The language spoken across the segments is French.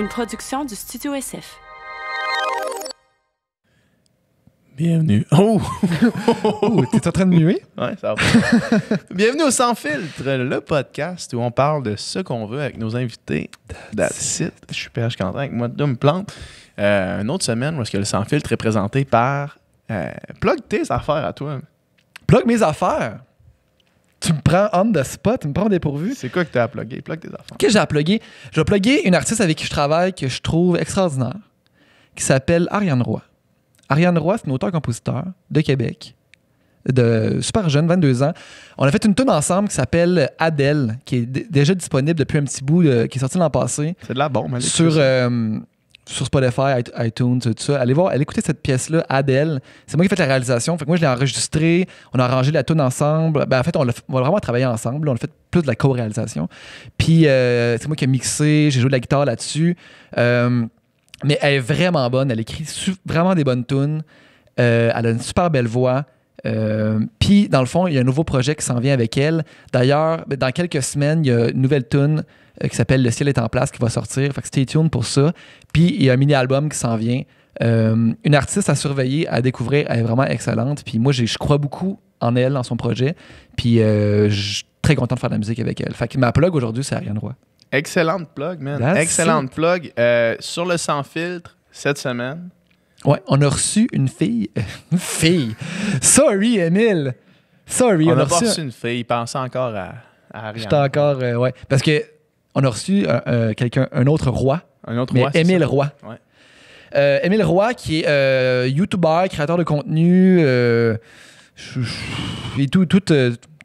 une production du Studio SF. Bienvenue. Oh! Oh! oh T'es en train de muer? Ouais, ça va. Bienvenue au Sans Filtre, le podcast où on parle de ce qu'on veut avec nos invités. That's it. Je suis cantin avec moi, Dom Plante. Euh, une autre semaine où est-ce que le Sans Filtre est présenté par. Euh, tes affaires à toi. Plug mes affaires? tu me prends on de spot, tu me prends dépourvu. C'est quoi que tu as à plugger? Plug tes Qu'est-ce Que j'ai à J'ai Je une artiste avec qui je travaille que je trouve extraordinaire, qui s'appelle Ariane Roy. Ariane Roy, c'est une auteure-compositeur de Québec, de super jeune, 22 ans. On a fait une tune ensemble qui s'appelle Adèle, qui est déjà disponible depuis un petit bout, qui est sortie l'an passé. C'est de la bombe. Elle sur sur Spotify, iTunes, tout ça. Allez voir, allez écouter cette pièce-là, Adèle. C'est moi qui ai fait la réalisation. Fait que moi, je l'ai enregistrée. On a arrangé la tune ensemble. Ben, en fait, on a, vraiment travaillé ensemble. On a fait plus de la co-réalisation. Puis, euh, c'est moi qui ai mixé. J'ai joué de la guitare là-dessus. Euh, mais elle est vraiment bonne. Elle écrit vraiment des bonnes tunes. Euh, elle a une super belle voix. Puis, dans le fond, il y a un nouveau projet qui s'en vient avec elle. D'ailleurs, ben, dans quelques semaines, il y a une nouvelle tune euh, qui s'appelle Le ciel est en place qui va sortir. Fait que stay tuned pour ça. Puis il y a un mini-album qui s'en vient. Euh, une artiste à surveiller, à découvrir, elle est vraiment excellente. Puis moi, je crois beaucoup en elle, dans son projet. Puis euh, je suis très content de faire de la musique avec elle. Fait que ma plug aujourd'hui, c'est Ariane Roy. Excellente plug, man. Excellente plug. sur le sans filtre, cette semaine. Ouais, on a reçu une fille. une fille. Sorry, Emile. Sorry, on, on a, reçu, une fille. Pensez encore à, à Ariane. J'étais encore, ouais. Parce que on a reçu euh, euh, quelqu'un, un autre roi. Un autre roi. Émile Roy. Ouais. Euh, Émile Roy, qui est YouTuber, créateur de contenu, et tout, tout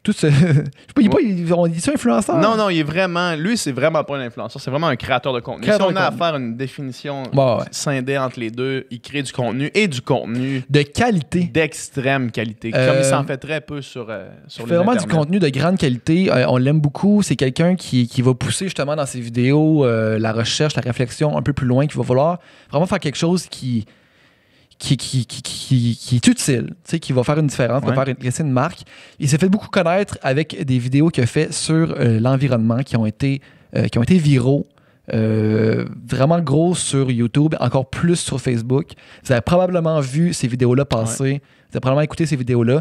tout ce. je sais pas, il est pas. dit influenceur? Non, non, il est vraiment. Lui, c'est vraiment pas un influenceur, c'est vraiment un créateur de contenu. si on a à faire une définition scindée entre les deux, il crée du contenu et du contenu De qualité. d'extrême qualité, comme euh, il s'en fait très peu sur, le euh, sur Il fait vraiment du contenu de grande qualité. Euh, on l'aime beaucoup. C'est quelqu'un qui, qui va pousser justement dans ses vidéos la recherche, la réflexion un peu plus loin, qu'il va vouloir vraiment faire quelque chose qui, qui, qui, qui, qui, est utile, qui va faire une différence, qui va faire une, une marque. Il s'est fait beaucoup connaître avec des vidéos qu'il a fait sur euh, l'environnement qui ont été, euh, qui ont été viraux. Euh, vraiment gros sur YouTube, encore plus sur Facebook. Vous avez probablement vu ces vidéos-là passer. Vous avez probablement écouté ces vidéos-là.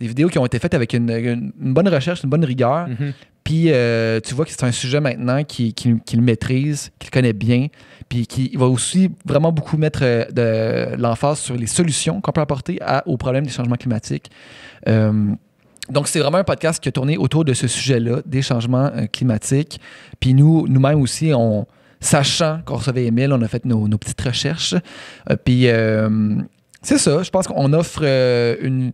Des vidéos qui ont été faites avec une, une, bonne recherche, une bonne rigueur, mm-hmm. Puis euh, tu vois que c'est un sujet maintenant qu'il qui, maîtrise, qu'il connaît bien, puis qui va aussi vraiment beaucoup mettre euh, de, l'emphase sur les solutions qu'on peut apporter aux problèmes des changements climatiques. Euh, donc, c'est vraiment un podcast qui a tourné autour de ce sujet-là, des changements climatiques. Puis nous, nous-mêmes aussi, on, sachant qu'on recevait Emile, on a fait nos petites recherches. puis c'est ça, je pense qu'on offre une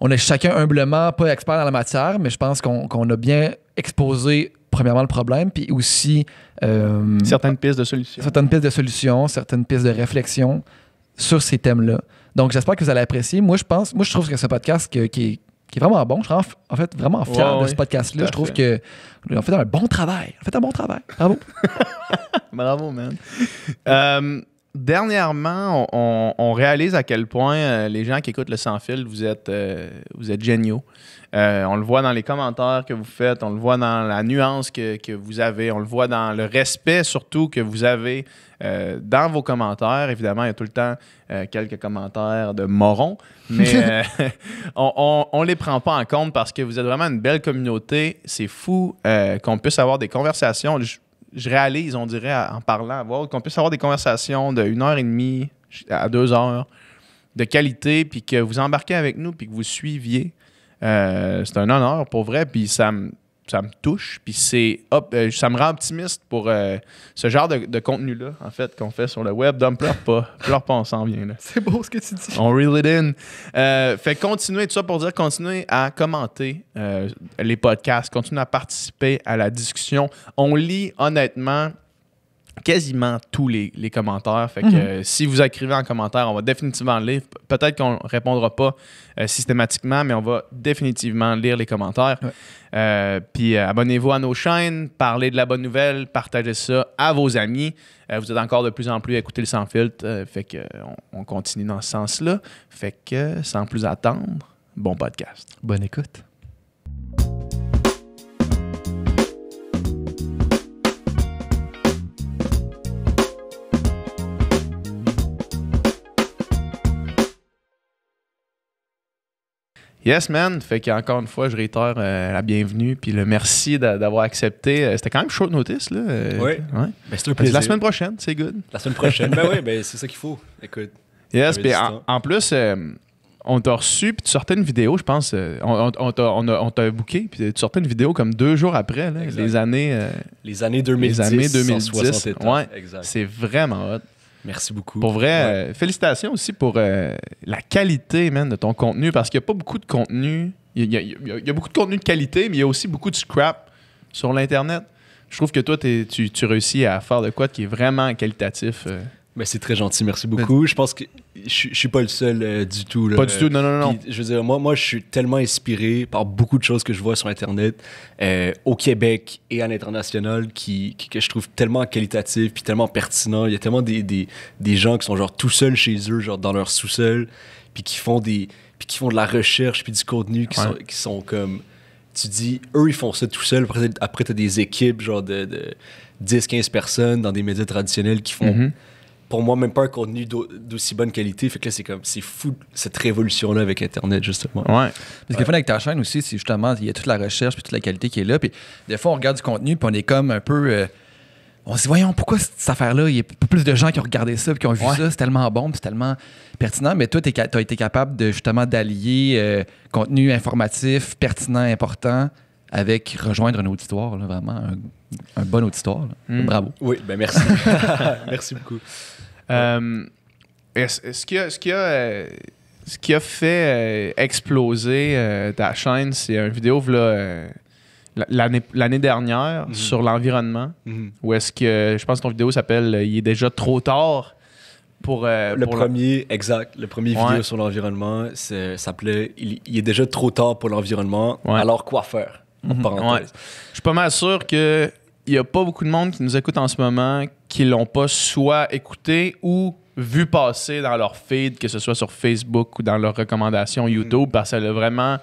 on est chacun humblement pas expert dans la matière, mais je pense qu'on a bien exposé premièrement le problème, puis aussi euh, certaines pistes de solutions, certaines pistes de solutions, certaines pistes de réflexion sur ces thèmes-là. Donc j'espère que vous allez apprécier. Moi je pense, moi je trouve que ce podcast qui, est, vraiment bon. Je suis en, fait vraiment fier de ce podcast-là. Je trouve que fait un bon travail. On fait un bon travail. Bravo. Bravo man. Euh, dernièrement, on, réalise à quel point euh, les gens qui écoutent le sans fil, vous êtes, euh, vous êtes géniaux. Euh, on le voit dans les commentaires que vous faites, on le voit dans la nuance que, vous avez, on le voit dans le respect surtout que vous avez dans vos commentaires. Évidemment, il y a tout le temps quelques commentaires de morons, mais on ne les prend pas en compte parce que vous êtes vraiment une belle communauté. C'est fou qu'on puisse avoir des conversations je réalise, on dirait, en parlant, voir qu'on puisse avoir des conversations de une heure et demie à deux heures de qualité, puis que vous embarquez avec nous, puis que vous suiviez. Euh, c'est un honneur pour vrai, puis ça me ça me touche. Puis c'est euh, ça me rend optimiste pour euh, ce genre de, contenu-là, en fait, qu'on fait sur le web. Ne pleure pas. pleure pas, on s'en vient. C'est beau ce que tu dis. On reel it in. Euh, fait continuer, tout ça pour dire, continuez à commenter les podcasts, continue à participer à la discussion. On lit honnêtement quasiment tous les, commentaires. Fait que mhm. euh, si vous écrivez en commentaire, on va définitivement lire. Peut-être qu'on ne répondra pas euh, systématiquement, mais on va définitivement lire les commentaires. Euh, puis abonnez-vous à nos chaînes, parlez de la bonne nouvelle, partagez ça à vos amis. vous êtes encore de plus en plus à écouter le sans filtre. fait que on, on continue dans ce sens-là. Fait que sans plus attendre, bon podcast. Bonne écoute. Yes, man. Fait qu'encore une fois, je réitère euh, la bienvenue puis le merci d'avoir accepté. Euh, c'était quand même short notice, là. Euh, oui. Ouais. Ben, c'est La semaine prochaine, c'est good. La semaine prochaine. ben oui, ben, c'est ça qu'il faut. Écoute. Yes, puis en, plus, on t'a reçu puis tu sortais une vidéo, je pense. on, on, t'a booké puis tu sortais une vidéo comme deux jours après, les années. les années 2010. Les années C'est vraiment hot. Merci beaucoup. Pour vrai, euh, félicitations aussi pour euh, la qualité, même de ton contenu, parce qu'il n'y a pas beaucoup de contenu. Il y, a, beaucoup de contenu de qualité, mais il y a aussi beaucoup de scrap sur l'Internet. Je trouve que toi, tu, tu, réussis à faire de quoi qui est vraiment qualitatif. Euh. Ben, c'est très gentil, merci beaucoup. Je pense que je, ne suis pas le seul euh, du tout. Là. Pas du tout, non, non, non. je veux dire, moi, moi, je suis tellement inspiré par beaucoup de choses que je vois sur Internet, euh, au Québec et à l'international, qui, que je trouve tellement qualitatif puis tellement pertinent. Il y a tellement des, des, des gens qui sont genre tout seuls chez eux, genre dans leur sous-sol, puis qui font des puis qui font de la recherche puis du contenu qui, sont, qui sont comme tu dis, eux, ils font ça tout seuls. Après, as des équipes, genre de, 10-15 personnes dans des médias traditionnels qui font. Mm-hmm pour moi, même pas un contenu d'aussi bonne qualité. Fait que là, c'est comme, c'est fou cette révolution-là avec Internet, justement. Ouais. Parce que est fun avec ta chaîne aussi, c'est justement, il y a toute la recherche puis toute la qualité qui est là. Puis des fois, on regarde du contenu puis on est comme un peu. Euh, on se dit, voyons, pourquoi cette affaire-là, il y a plus de gens qui ont regardé ça, puis qui ont vu ça, c'est tellement bon, c'est tellement pertinent. Mais toi, tu as été capable de justement d'allier euh, contenu informatif, pertinent, important, avec rejoindre un auditoire, vraiment, un bon auditoire. Hmm. Bravo. Oui, ben merci. merci beaucoup. Euh, est-ce, est ce euh, ce qui a fait euh, exploser ta chaîne, c'est une vidéo l'année, l'année dernière hmm. sur l'environnement, hmm. ou est-ce que, je pense que ton vidéo s'appelle Il est déjà trop tard pour... le premier, exact, le premier vidéo sur l'environnement s'appelait il, est déjà trop tard pour l'environnement, alors quoi faire » mhm. Je suis pas mal sûr que il n'y a pas beaucoup de monde qui nous écoute en ce moment qui l'ont pas soit écouté ou vu passer dans leur feed, que ce soit sur Facebook ou dans leurs recommandations hmm. YouTube, parce qu'elle a vraiment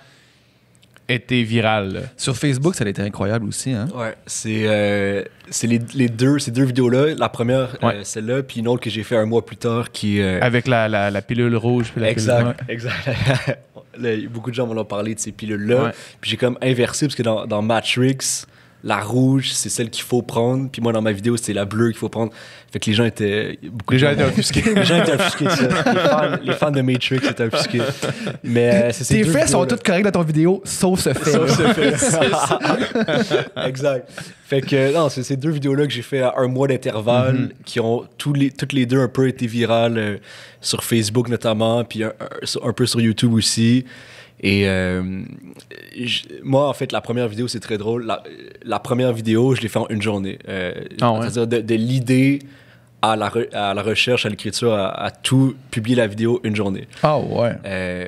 été virale. Sur Facebook, ça a été incroyable aussi. Hein? Ouais, c'est euh, les, deux, ces deux vidéos-là. La première, euh, celle-là, puis une autre que j'ai fait un mois plus tard qui. Euh, Avec la, pilule rouge. Puis la exact, exact. Beaucoup de gens vont ont parlé de ces pilules-là. Puis j'ai comme inversé parce que dans, dans Matrix la rouge, c'est celle qu'il faut prendre. Puis moi, dans ma vidéo, c'est la bleue qu'il faut prendre. Fait que les gens étaient. Beaucoup les, gens étaient offusqués. les gens étaient offusqués. Les, fans, de Matrix étaient offusqués. Mais euh, c'est Tes faits sont toutes corrects dans ton vidéo, sauf ce fait. Sauf ce fait. exact. Fait que euh, non, c'est ces deux vidéos-là que j'ai fait à un mois d'intervalle, mm-hmm. qui ont toutes les deux un peu été virales euh, sur Facebook notamment, puis un peu sur YouTube aussi. Et euh, moi, en fait, la première vidéo, c'est très drôle. La, première vidéo, je l'ai fait en une journée. Euh, ah c'est-à-dire de, l'idée à la, à la, recherche, à l'écriture, à, tout, publier la vidéo une journée. Ah ouais. Euh,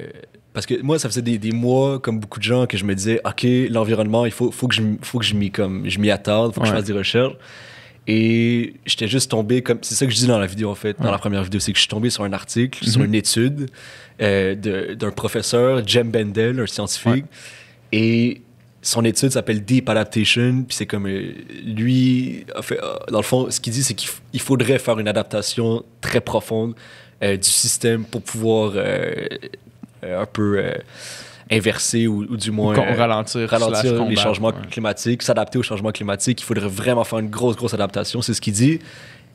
parce que moi, ça faisait des, mois, comme beaucoup de gens, que je me disais, OK, l'environnement, il faut, faut que je, faut que je m'y, comme, je m'y faut que je fasse des recherches. Et j'étais juste tombé comme. C'est ça que je dis dans la vidéo, en fait, dans la première vidéo, c'est que je suis tombé sur un article, sur mhm. une étude euh, d'un professeur, Jem Bendel, un scientifique. Et son étude s'appelle Deep Adaptation. Puis c'est comme. Euh, lui, euh, dans le fond, ce qu'il dit, c'est qu'il faudrait faire une adaptation très profonde du système pour pouvoir un peu inverser ou, du moins ralentir, euh, les changements climatiques, s'adapter aux changements climatiques. Il faudrait vraiment faire une grosse, grosse adaptation. C'est ce qu'il dit.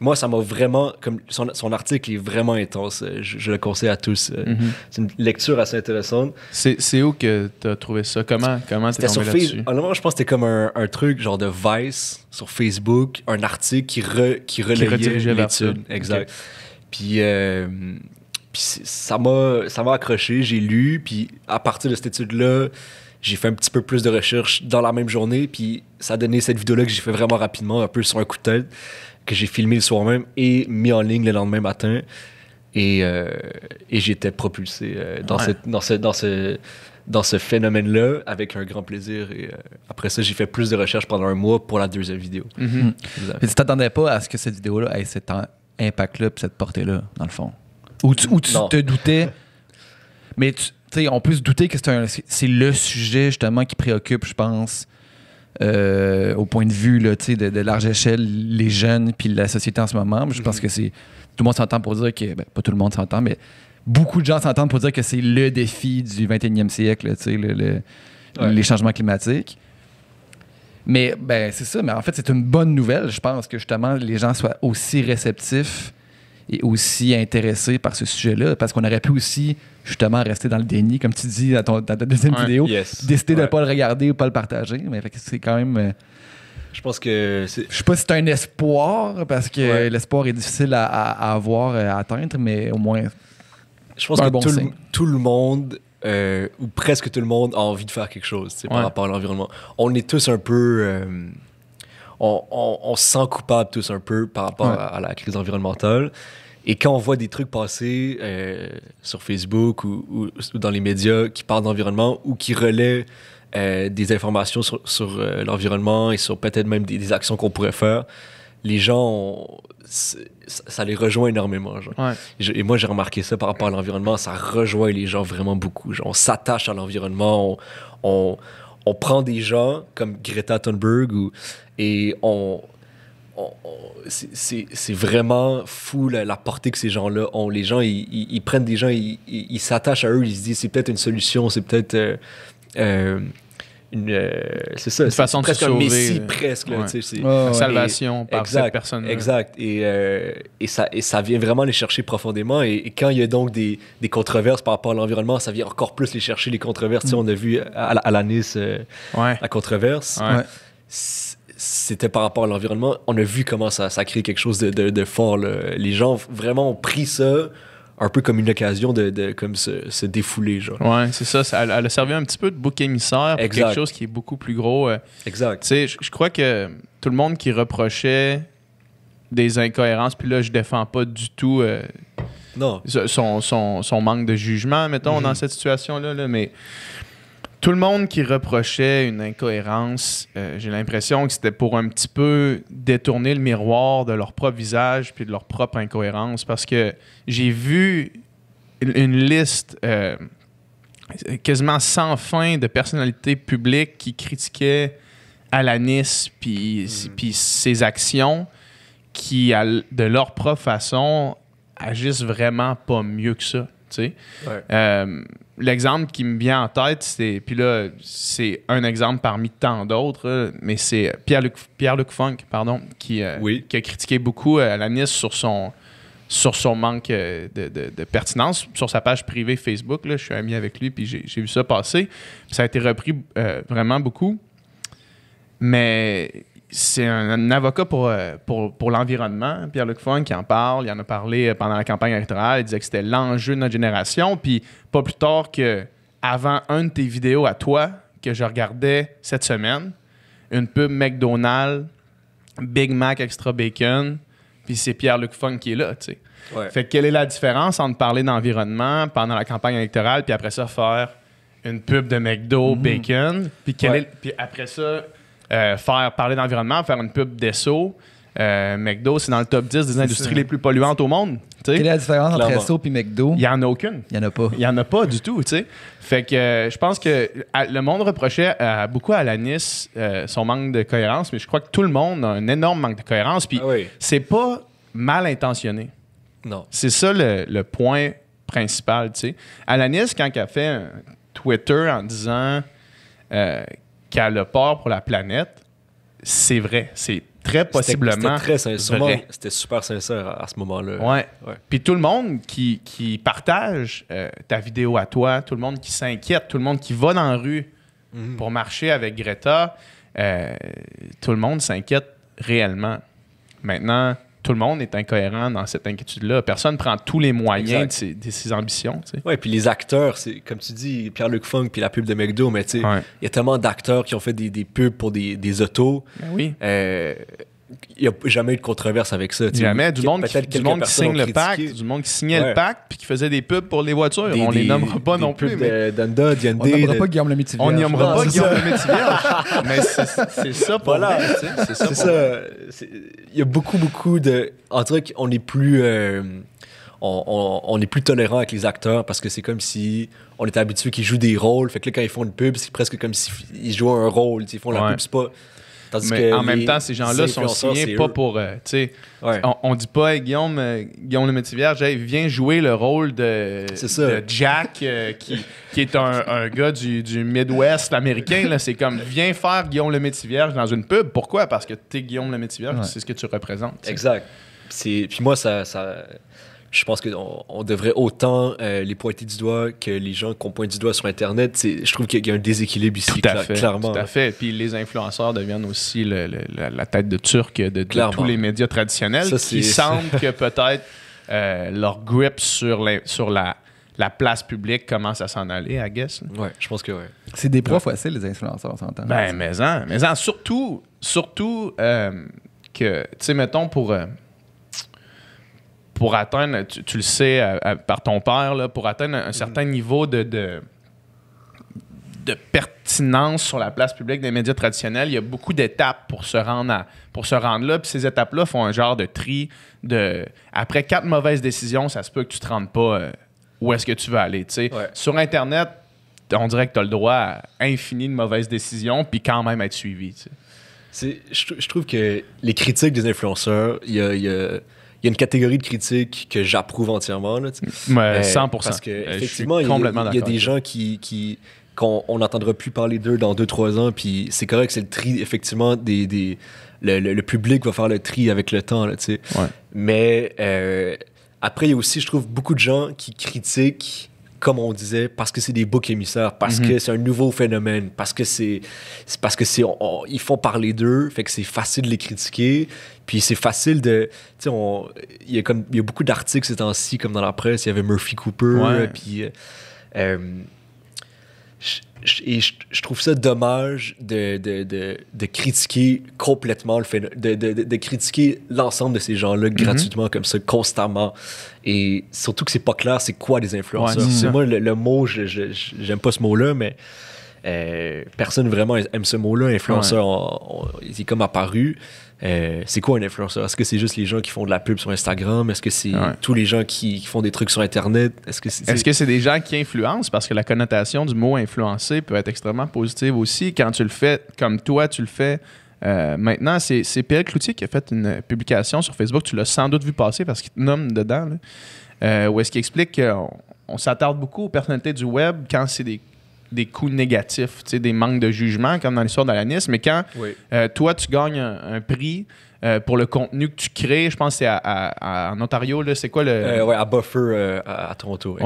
Moi, ça m'a vraiment. Comme son, article est vraiment intense. Euh, je, le conseille à tous. Euh, mhm. C'est une lecture assez intéressante. C'est où que tu as trouvé ça Comment comment t'es tombé là-dessus je pense que c'était comme un, truc genre de Vice sur Facebook, un article qui, re, qui relayait l'étude. Exact. Puis, puis ça m'a, ça m'a accroché, j'ai lu, puis à partir de cette étude-là, j'ai fait un petit peu plus de recherche dans la même journée, puis ça a donné cette vidéo-là que j'ai fait vraiment rapidement, un peu sur un coup de tête, que j'ai filmé le soir même et mis en ligne le lendemain matin. Et, euh, j'étais propulsé euh, dans, cette, dans, ce, dans, ce, dans ce phénomène-là avec un grand plaisir. Et euh, après ça, j'ai fait plus de recherches pendant un mois pour la deuxième vidéo. Mm-hmm. Mais Tu t'attendais pas à ce que cette vidéo-là ait cet impact-là cette portée-là, dans le fond? Ou tu, te doutais. Mais tu sais, on peut se douter que c'est le sujet justement qui préoccupe, je pense. Euh, au point de vue là, de, de large échelle, les jeunes puis la société en ce moment. Je pense mhm. que c'est. Tout le monde s'entend pour dire que. Ben, pas tout le monde s'entend, mais beaucoup de gens s'entendent pour dire que c'est le défi du 21e siècle, les changements climatiques. Mais ben, c'est ça, mais en fait, c'est une bonne nouvelle, je pense, que justement les gens soient aussi réceptifs est aussi intéressé par ce sujet-là, parce qu'on aurait pu aussi justement rester dans le déni, comme tu dis dans, ta deuxième vidéo, décider de ne pas le regarder ou pas le partager. Mais c'est quand même. Euh, je pense que. Je sais pas si c'est un espoir, parce que l'espoir est difficile à, avoir, euh, à atteindre, mais au moins. Je pense que tout, le, monde, euh, ou presque tout le monde, a envie de faire quelque chose par rapport à l'environnement. On est tous un peu on, se sent coupable tous un peu par rapport à, la crise environnementale. Et quand on voit des trucs passer euh, sur Facebook ou, dans les médias qui parlent d'environnement ou qui relaient euh, des informations sur, euh, l'environnement et sur peut-être même des, actions qu'on pourrait faire, les gens, ça les rejoint énormément. et moi, j'ai remarqué ça par rapport à l'environnement, ça rejoint les gens vraiment beaucoup. On s'attache à l'environnement, on on prend des gens comme Greta Thunberg ou, et on, c'est vraiment fou la, portée que ces gens-là ont. Les gens, ils, prennent des gens, ils s'attachent à eux, ils se disent c'est peut-être une solution, c'est peut-être euh, euh, une, euh, c'est ça, une façon de se sauver. un messie euh, presque salvation par cette personne exact et, euh, et ça et ça vient vraiment les chercher profondément et, quand il y a donc des, des controverses par rapport à l'environnement ça vient encore plus les chercher les controverses mm. on a vu à, la Nice la controverse c'était par rapport à l'environnement on a vu comment ça ça crée quelque chose de, fort les gens vraiment ont pris ça un peu comme une occasion de, comme se, défouler. Genre. Ouais, c'est ça, elle, a servi un petit peu de bouc émissaire pour quelque chose qui est beaucoup plus gros. Euh. exact. Tu je crois que tout le monde qui reprochait des incohérences, puis là, je défends pas du tout euh, Son, manque de jugement, mettons, dans mhm. cette situation-là, là, mais tout le monde qui reprochait une incohérence, euh, j'ai l'impression que c'était pour un petit peu détourner le miroir de leur propre visage puis de leur propre incohérence parce que j'ai vu une liste euh, quasiment sans fin de personnalités publiques qui critiquaient Alanis puis hmm. ses actions qui, de leur propre façon, agissent vraiment pas mieux que ça. Ouais. Euh, l'exemple qui me vient en tête, c'est. Puis là, c'est un exemple parmi tant d'autres, mais c'est Pierre-Luc Pierre Funk, pardon, euh, qui, a critiqué beaucoup à euh, la sur son, sur son manque euh, de, pertinence, sur sa page privée Facebook. Là, je suis ami avec lui, puis j'ai vu ça passer. ça a été repris vraiment beaucoup. Mais c'est un, avocat euh, pour, pour, l'environnement, Pierre-Luc Funk, qui en parle. Il en a parlé euh, pendant la campagne électorale. Il disait que c'était l'enjeu de notre génération. Puis pas plus tard que avant un de tes vidéos à toi que je regardais cette semaine, une pub McDonald's, Big Mac extra bacon, puis c'est Pierre-Luc Funk qui est là, tu sais. Fait que quelle est la différence entre parler d'environnement pendant la campagne électorale puis après ça faire une pub de McDo mm. bacon, puis après ça euh, faire parler d'environnement, faire une pub d'esso. Euh, McDo, c'est dans le top 10 des industries les plus polluantes au monde. Quelle est la différence entre Esso et McDo? Il n'y en a aucune. Il n'y en a pas. Il n'y en a pas du tout. Fait que euh, je pense que le monde reprochait beaucoup à la Nice son manque de cohérence, mais je crois que tout le monde a un énorme manque de cohérence. Puis n'est ah c'est pas mal intentionné. Non. C'est ça le, point principal. À la Nice, quand elle a fait un Twitter en disant qu'elle a peur pour la planète, c'est vrai. C'est très possiblement C'était super sincère à, ce moment-là. Ouais. Puis tout le monde qui, partage euh, ta vidéo à toi, tout le monde qui s'inquiète, tout le monde qui va dans la rue mhm. pour marcher avec Greta, euh, tout le monde s'inquiète réellement. Maintenant, tout le monde est incohérent dans cette inquiétude-là. Personne prend tous les moyens de ses, ambitions. Oui, puis les acteurs, c'est comme tu dis, Pierre-Luc Funk puis la pub de McDo, mais il y a tellement d'acteurs qui ont fait des, pubs pour des, autos. Ben oui. Euh, il n'y a jamais eu de controverse avec ça. Jamais. Du monde, qui, du monde qui signe le pacte, du monde qui signait le pacte puis qui faisait des pubs pour les voitures. on ne les nommera pas non plus. Mais... Danda, Diende, on nommera pas Guillaume Lemaitre On nommera ah, pas Guillaume Lemaitre Mais c'est ça pour voilà. C'est ça. Il y a beaucoup, beaucoup de. En truc, on est plus. Euh, on, est plus tolérant avec les acteurs parce que c'est comme si on était habitué qu'ils jouent des rôles. Fait que là, quand ils font une pub, c'est presque comme s'ils jouaient un rôle. Ils font la pub, c'est pas mais en même temps, ces gens-là sont signés pas pour. Euh, on, dit pas, Guillaume, euh, Guillaume le Métivière, hey, viens jouer le rôle de, Jack, euh, qui, est un, un gars du, Midwest américain. C'est comme, viens faire Guillaume le vierge dans une pub. Pourquoi Parce que tu es Guillaume le Métivierge, vierge c'est ce que tu représentes. Exact. Puis moi, ça je pense qu'on on devrait autant euh, les pointer du doigt que les gens qu'on pointe du doigt sur Internet. je trouve qu'il y a un déséquilibre ici, tout à fait, clairement. Tout à fait. Puis les influenceurs deviennent aussi la, tête de turc de, tous les médias traditionnels qui semblent que peut-être euh, leur grip sur, la, place publique commence à s'en aller, I guess. Oui, je pense que oui. C'est des profs faciles, les influenceurs, on Ben, mais en, mais surtout, surtout euh, que, tu sais, mettons pour pour atteindre, tu, le sais par ton père, là, pour atteindre un, certain niveau de, de, pertinence sur la place publique des médias traditionnels, il y a beaucoup d'étapes pour se rendre pour se rendre là. Puis ces étapes-là font un genre de tri de après quatre mauvaises décisions, ça se peut que tu te rendes pas euh, où est-ce que tu veux aller. Sur Internet, on dirait que tu as le droit à infini de mauvaises décisions, puis quand même être suivi. Je, je, trouve que les critiques des influenceurs, il y a y a une catégorie de critiques que j'approuve entièrement. Là, 100%. Euh, parce que, euh, il y, a des gens qui, qu'on n'entendra plus parler d'eux dans 2-3 ans. Puis c'est correct, c'est le tri, effectivement, des, le, public va faire le tri avec le temps. Là, Mais euh, après, il y a aussi, je trouve, beaucoup de gens qui critiquent comme on disait, parce que c'est des boucs émissaires, parce que mhm. c'est un nouveau phénomène, parce que c'est parce que c'est ils font parler d'eux, fait que c'est facile de les critiquer, puis c'est facile de, tu il y a comme il y a beaucoup d'articles ces temps-ci comme dans la presse, il y avait Murphy Cooper, puis euh, euh, et je, trouve ça dommage de, de, critiquer complètement le phénomène, de, critiquer l'ensemble de ces gens-là mhm. gratuitement comme ça, constamment. Et surtout que c'est pas clair, c'est quoi des influenceurs. c'est moi, le, mot, mot, j'aime pas ce mot-là, mais euh, personne vraiment aime ce mot-là. Influenceur, est comme apparu. Euh, c'est quoi un influenceur? Est-ce que c'est juste les gens qui font de la pub sur Instagram? Est-ce que c'est tous les gens qui, font des trucs sur Internet? Est-ce que c'est, est... ce que c'est des gens qui influencent? Parce que la connotation du mot influencer peut être extrêmement positive aussi. Quand tu le fais comme toi, tu le fais. Euh, maintenant, c'est, c'est Pierre Cloutier qui a fait une publication sur Facebook. Tu l'as sans doute vu passer parce qu'il te nomme dedans. Ou euh, où est-ce qu'il explique qu'on s'attarde beaucoup aux personnalités du web quand c'est des des coûts négatifs, des manques de jugement, comme dans l'histoire d'Alanis. Mais quand euh, toi, tu gagnes un, prix euh, pour le contenu que tu crées, je pense que c'est à, en Ontario, c'est quoi le. Euh, oui, à Buffer, à, Toronto.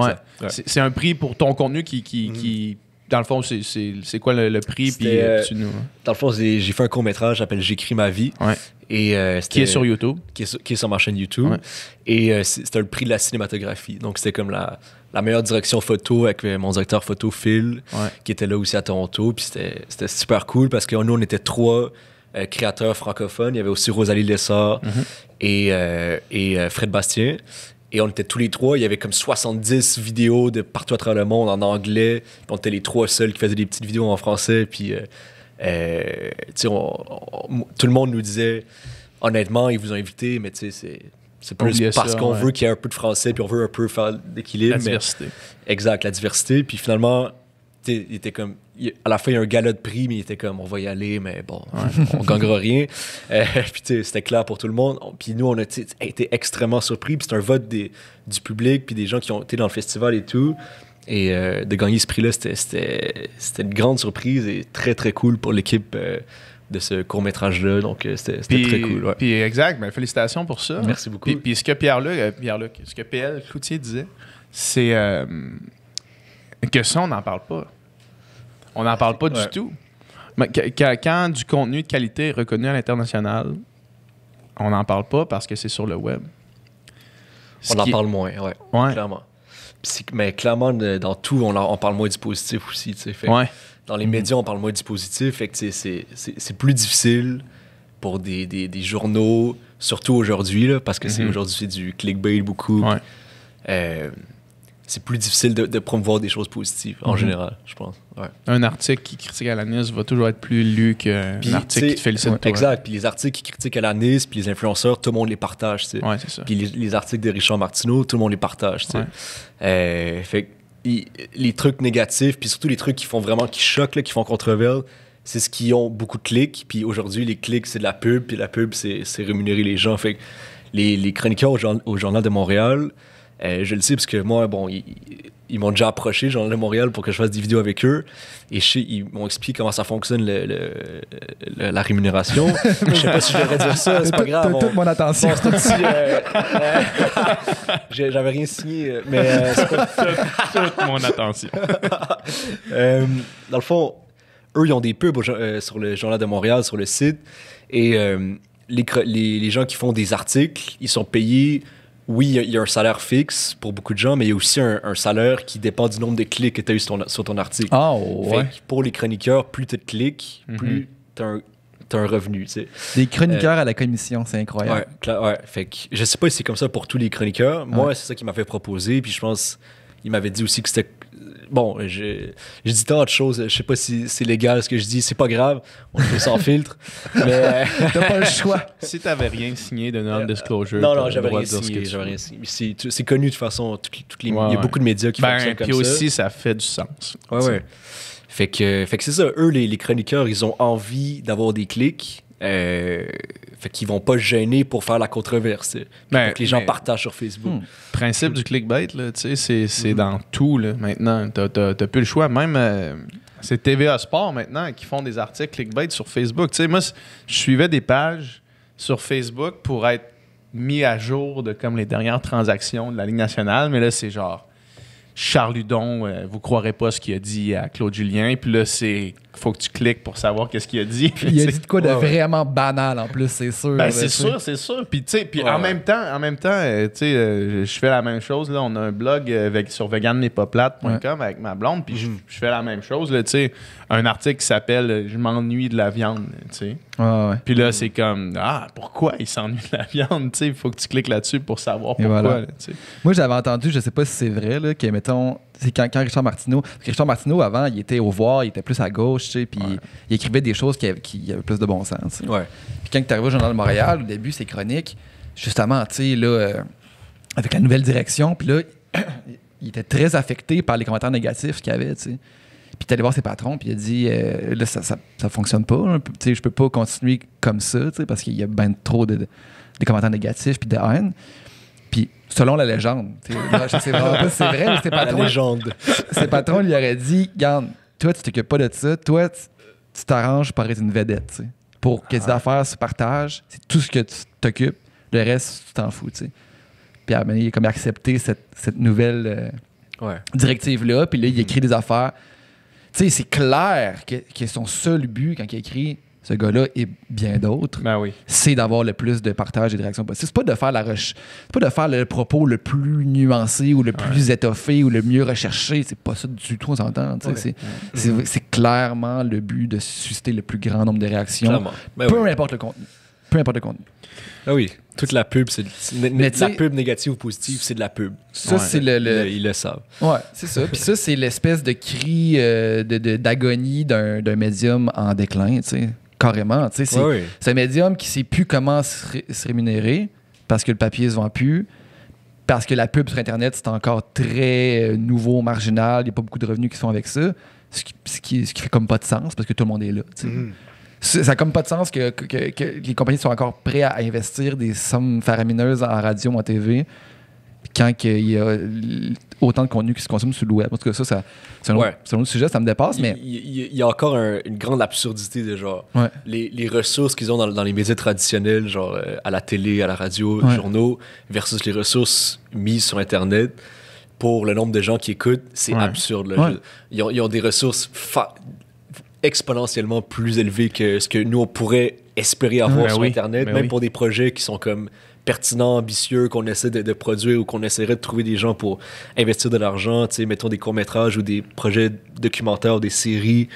C'est un prix pour ton contenu qui, qui, mm. qui dans le fond, c'est quoi le, prix? Puis, Dans le fond, j'ai fait un court-métrage appelé J'écris ma vie. Et, qui est sur YouTube. Qui est sur, ma chaîne YouTube. Et c'est c'était le prix de la cinématographie. Donc, c'était comme la, la meilleure direction photo avec mon directeur photo Phil, qui était là aussi à Toronto. Puis c'était super cool parce que nous, on était trois euh, créateurs francophones. Il y avait aussi Rosalie Lessard mm-hmm. et, euh, euh, Fred Bastien. Et on était tous les trois. Il y avait comme 70 vidéos de partout à travers le monde en anglais. on était les trois seuls qui faisaient des petites vidéos en français. Puis, tout le monde nous disait honnêtement, ils vous ont invité, mais tu sais, c'est plus parce qu'on veut qu'il y ait un peu de français, puis on veut un peu faire l'équilibre. La diversité. Exact, la diversité. Puis finalement, il était comme à la fin il y a un galop de prix mais il était comme on va y aller mais bon on gagnera rien euh, puis c'était clair pour tout le monde puis nous on a été extrêmement surpris puis c'est un vote des, du public puis des gens qui ont été dans le festival et tout et euh, de gagner ce prix là c'était une grande surprise et très très cool pour l'équipe euh, de ce court-métrage-là. Donc, euh, c'était très cool. Ouais. Puis, exact. mais ben, félicitations pour ça. Merci beaucoup. Puis, ce que Pierre-Luc, euh, Pierre ce que PL Cloutier disait, c'est euh, que ça, on n'en parle pas. On n'en parle pas du tout. Mais quand du contenu de qualité est reconnu à l'international, on n'en parle pas parce que c'est sur le web. on en parle moins, ouais, clairement. mais clairement, dans tout, on, parle moins du positif aussi. Fait dans les mhm. médias, on parle moins du positif. c'est plus difficile pour des, journaux, surtout aujourd'hui, parce que c'est mhm. aujourd'hui c'est du clickbait beaucoup. Euh, c'est plus difficile de, promouvoir des choses positives en mhm. général, je pense. Un article qui critique à Alanis va toujours être plus lu qu'un article qui te félicite. exact. Puis les articles qui critiquent Alanis, puis les influenceurs, tout le monde les partage. Puis les, articles de Richard Martineau, tout le monde les partage. Euh, fait euh, les, trucs négatifs, puis surtout les trucs qui font vraiment, qui choquent, qui font controverse, c'est ce qui ont beaucoup de clics. Puis aujourd'hui, les clics, c'est de la pub, puis la pub, c'est rémunérer les gens. Fait que les, les chroniqueurs au, Journal de Montréal, euh, je le sais parce que moi, bon, ils, ils m'ont déjà approché, genre de Montréal, pour que je fasse des vidéos avec eux. Et ils m'ont expliqué comment ça fonctionne la rémunération. je sais pas si je devrais dire ça, c'est pas grave. Toute mon attention. J'avais rien signé, mais c'est toute mon attention. dans le fond, eux, ils ont des pubs euh, sur le Journal de Montréal, sur le site. Et euh, les gens qui font des articles, ils sont payés oui, il y, a un salaire fixe pour beaucoup de gens, mais il y a aussi un, salaire qui dépend du nombre de clics que tu as eu sur ton, article. Ah, pour les chroniqueurs, plus tu de clics, mhm. plus tu as un t'as un revenu. Tu Des chroniqueurs euh, à la commission, c'est incroyable. Ouais, ouais, fait que je sais pas si c'est comme ça pour tous les chroniqueurs. Moi, c'est ça qui m'avait proposé. Puis je pense, il m'avait dit aussi que c'était bon, j'ai je dis tant de choses, je sais pas si c'est légal ce que je dis, c'est pas grave, on peut s'en sans filtre, mais t'as pas le choix. Si t'avais rien signé de non-disclosure, non, non, j'avais rien, signé, j'avais rien signé. C'est connu de toute façon, il y a beaucoup de médias qui font ben, ça comme puis ça. Puis aussi, ça fait du sens. Ouais, ouais. Fait que, fait que c'est ça, eux, les, les, chroniqueurs, ils ont envie d'avoir des clics. Euh, fait qu'ils vont pas gêner pour faire la controverse. Ben, que les gens partagent sur Facebook. Hmm. Principe du clickbait, c'est, hmm. dans tout, maintenant. T'as, t'as, plus le choix. Même, euh, c'est TVA Sport, maintenant, qui font des articles clickbait sur Facebook. Tu sais, moi, je suivais des pages sur Facebook pour être mis à jour de comme les dernières transactions de la Ligue nationale, mais là, c'est genre Charles Hudon, euh, vous croirez pas ce qu'il a dit à Claude Julien, puis là, c'est faut que tu cliques pour savoir qu'est-ce qu'il a dit. il a dit de quoi de vraiment banal en plus, c'est sûr. Ben, c'est sûr, c'est sûr. Puis, puis en même temps, en même temps, euh, euh, je fais la même chose. Là, on a un blog euh, sur veganmespaplates.com avec ma blonde, puis je fais la même chose. Là, un article qui s'appelle Je m'ennuie de la viande. Puis là, c'est comme Ah, pourquoi il s'ennuie de la viande? Il faut que tu cliques là-dessus pour savoir pourquoi. Moi, j'avais entendu, je sais pas si c'est vrai, là, que mettons c'est quand, Richard Martineau. Richard Martineau, avant, il était au voir, il était plus à gauche, tu sais, puis il écrivait des choses qui, qui, avaient plus de bon sens. Ouais. Puis quand tu arrivé au Journal de Montréal, au début, c'est chroniques, justement, tu sais, là, euh, avec la nouvelle direction, puis là, il était très affecté par les commentaires négatifs qu'il y avait, tu sais. Puis allé voir ses patrons, puis il a dit euh, là, ça, ça, fonctionne pas, hein, tu sais, je peux pas continuer comme ça, tu sais, parce qu'il y a bien trop de, commentaires négatifs, puis de haine. Puis, selon la légende, c'est vrai, mais c'est pas La légende. Ses patrons lui auraient dit Garde, toi, tu t'occupes pas de ça. Toi, tu t'arranges pour être une vedette, Pour que tes ah. affaires se partagent, c'est tout ce que tu t'occupes. Le reste, tu t'en fous, tu sais. Puis, il a comme accepté cette, nouvelle euh, directive-là. Puis là, il écrit des affaires. Tu sais, c'est clair que, que, son seul but, quand il écrit ce gars-là et bien d'autres, ben c'est d'avoir le plus de partage et de réactions possible. C'est pas de faire la c'est pas de faire le propos le plus nuancé ou le plus étoffé ou le mieux recherché. C'est pas ça du tout, on s'entend. C'est, clairement le but de susciter le plus grand nombre de réactions, ben peu importe le contenu. Peu importe le contenu. Ah oui, toute la pub, c'est la pub négative ou positive, c'est de la pub. Ça, c'est le, Ils, le savent. Ouais, c'est ça. Puis ça, c'est l'espèce de cri euh, d'agonie d'un médium en déclin, tu sais carrément. c'est, un médium qui sait plus comment se, rémunérer parce que le papier se vend plus, parce que la pub sur Internet, c'est encore très euh, nouveau, marginal, il n'y a pas beaucoup de revenus qui sont avec ça, ce qui, ce fait comme pas de sens parce que tout le monde est là. Mhm. Ça n'a comme pas de sens que, les compagnies sont encore prêtes à investir des sommes faramineuses en radio, ou en TV, quand il y a autant de contenu qui se consomme sur le web. Parce que ça, ça c'est un, sujet, ça me dépasse, mais... Il, y a encore une grande absurdité de genre... Les, ressources qu'ils ont dans, les médias traditionnels, genre euh, à la télé, à la radio, journaux, versus les ressources mises sur Internet pour le nombre de gens qui écoutent, c'est absurde. Ils, ont, des ressources exponentiellement plus élevées que ce que nous, on pourrait espérer avoir sur ben Internet, ben même pour des projets qui sont comme pertinent, ambitieux qu'on essaie de, produire ou qu'on essaierait de trouver des gens pour investir de l'argent, mettons des courts-métrages ou des projets documentaires des séries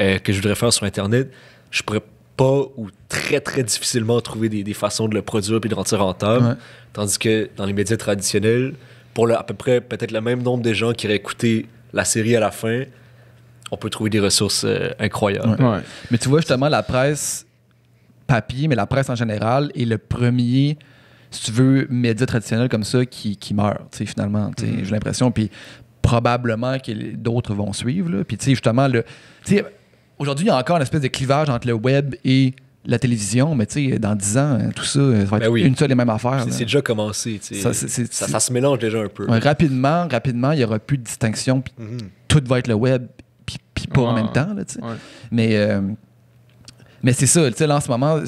euh, que je voudrais faire sur Internet, je pourrais pas ou très très difficilement trouver des, des façons de le produire puis de rentrer rentable. Tandis que dans les médias traditionnels, pour à peu près peut-être le même nombre de gens qui auraient écouté la série à la fin, on peut trouver des ressources euh, incroyables. Mais tu vois justement la presse papier, mais la presse en général est le premier si tu veux, médias traditionnels comme ça qui, qui meurent, finalement. Mm. J'ai l'impression. Puis probablement que d'autres vont suivre. Puis, tu sais, justement, le, aujourd'hui, il y a encore une espèce de clivage entre le web et la télévision, mais tu sais, dans dix ans, tout ça, ça va être ben une seule et même affaire. C'est déjà commencé, tu sais. Ça, se mélange déjà un peu. rapidement, rapidement, il n'y aura plus de distinction, puis mm-hmm. tout va être le web, puis, pas en même temps, Mais. Euh, mais c'est ça, tu sais, en ce moment,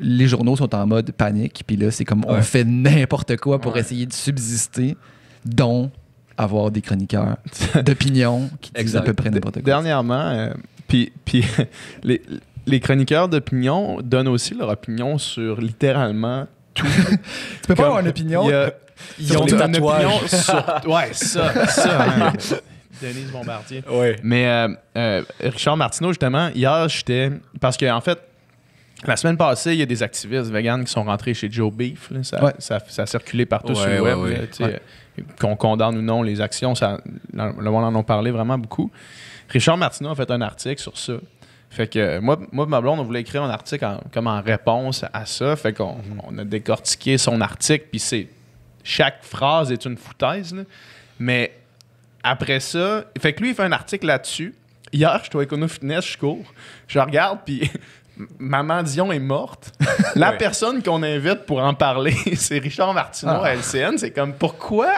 les journaux sont en mode panique, puis là, c'est comme on fait n'importe quoi pour essayer de subsister, dont avoir des chroniqueurs d'opinion qui disent à peu près n'importe quoi. Dernièrement, euh, les, chroniqueurs d'opinion donnent aussi leur opinion sur littéralement tout. tu peux pas avoir une opinion. ils ont une opinion sur. Ouais, ça, hein. Denise Bombardier. oui. Mais euh, euh, Richard Martineau, justement, hier, j'étais. Parce que, en fait, la semaine passée, il y a des activistes véganes qui sont rentrés chez Joe Beef. ça, a circulé partout sur le web. Euh, qu'on condamne ou non les actions, ça, le en a parlé vraiment beaucoup. Richard Martineau a fait un article sur ça. Fait que moi, moi ma blonde, on voulait écrire un article comme en réponse à ça. Fait qu'on mhm. a décortiqué son article, puis c'est chaque phrase est une foutaise. Mais après ça, fait que lui, il fait un article là-dessus. Hier, je suis au Econo Fitness, je cours, je regarde, puis Maman Dion est morte. La personne qu'on invite pour en parler, c'est Richard Martineau ah. à LCN. C'est comme pourquoi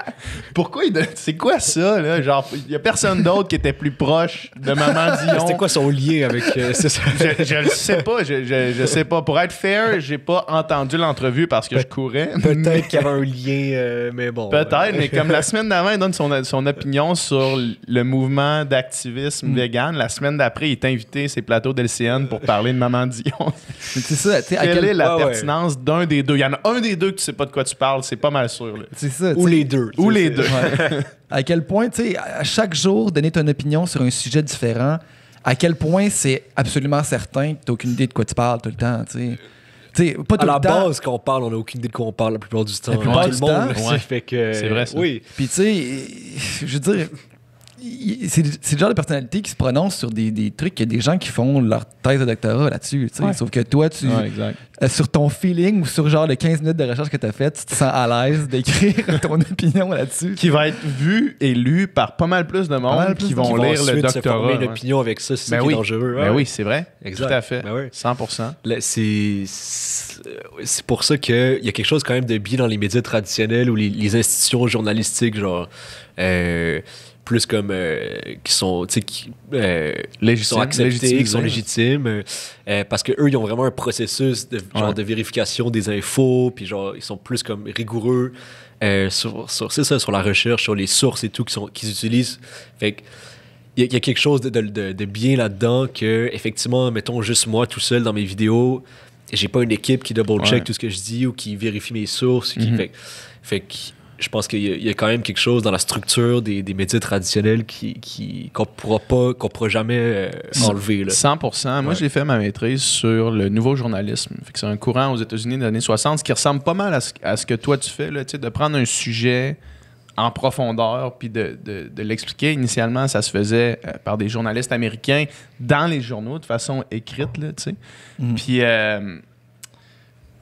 Pourquoi il C'est quoi ça là Genre il n'y a personne d'autre qui était plus proche de Maman Dion. C'était quoi son lien avec euh, je, ne sais pas. Je, sais pas. Pour être fair, j'ai pas entendu l'entrevue parce que je courais. Peut-être qu'il y avait un lien, euh, mais bon. Peut-être, euh, mais comme la semaine d'avant, il donne son, opinion sur le mouvement d'activisme hmm. vegan. La semaine d'après, il est invité à ses plateaux d'LCN pour parler de Maman Céline c'est ça, tu sais, quelle est la pertinence d'un des deux Il y en a un des deux que tu sais pas de quoi tu parles, c'est pas mal sûr. C'est ça. Ou les deux. Ou les deux. à quel point, tu sais, à chaque jour, donner ton opinion sur un sujet différent, à quel point c'est absolument certain que tu aucune idée de quoi tu parles tout le temps, tu sais. pas tout à la base, quand on parle, on n'a aucune idée de quoi on parle la plupart du temps. La plupart du le monde, temps. fait que. C'est vrai, ça. Oui. Puis, tu sais, je veux dire, c'est le genre de personnalité qui se prononce sur des, trucs. Il y a des gens qui font leur thèse de doctorat là-dessus. Sauf que toi, tu euh, sur ton feeling ou sur genre les 15 minutes de recherche que tu as faites, tu te sens à l'aise d'écrire ton opinion là-dessus. Qui va être vue et lue par pas mal plus de monde qui vont, lire le doctorat. une opinion avec ça, c'est ben oui. dangereux. Ben oui, c'est vrai. Tout à fait. 100%. Ben c'est pour ça qu'il y a quelque chose quand même de bien dans les médias traditionnels ou les, institutions journalistiques. Genre, euh, plus comme euh, qui sont euh, qui sont acceptés qui sont légitimes euh, parce que eux ils ont vraiment un processus de genre de vérification des infos puis genre ils sont plus comme rigoureux sur, sur la recherche sur les sources et tout qui sont qu'ils utilisent fait il y, a quelque chose de, bien là-dedans que, effectivement, mettons juste moi tout seul dans mes vidéos, j'ai pas une équipe qui double-check tout ce que je dis ou qui vérifie mes sources. qui, mm-hmm. fait, fait je pense qu'il y, a quand même quelque chose dans la structure des, des métiers traditionnels qu'on qui, qu'on pourra pas, qu'on pourra jamais euh, enlever. Là. 100 Moi, j'ai fait ma maîtrise sur le nouveau journalisme. C'est un courant aux États-Unis des années 60 qui ressemble pas mal à ce, que toi tu fais, là, de prendre un sujet en profondeur puis de, l'expliquer. Initialement, ça se faisait euh, par des journalistes américains dans les journaux de façon écrite. Là, mm. Puis. Euh,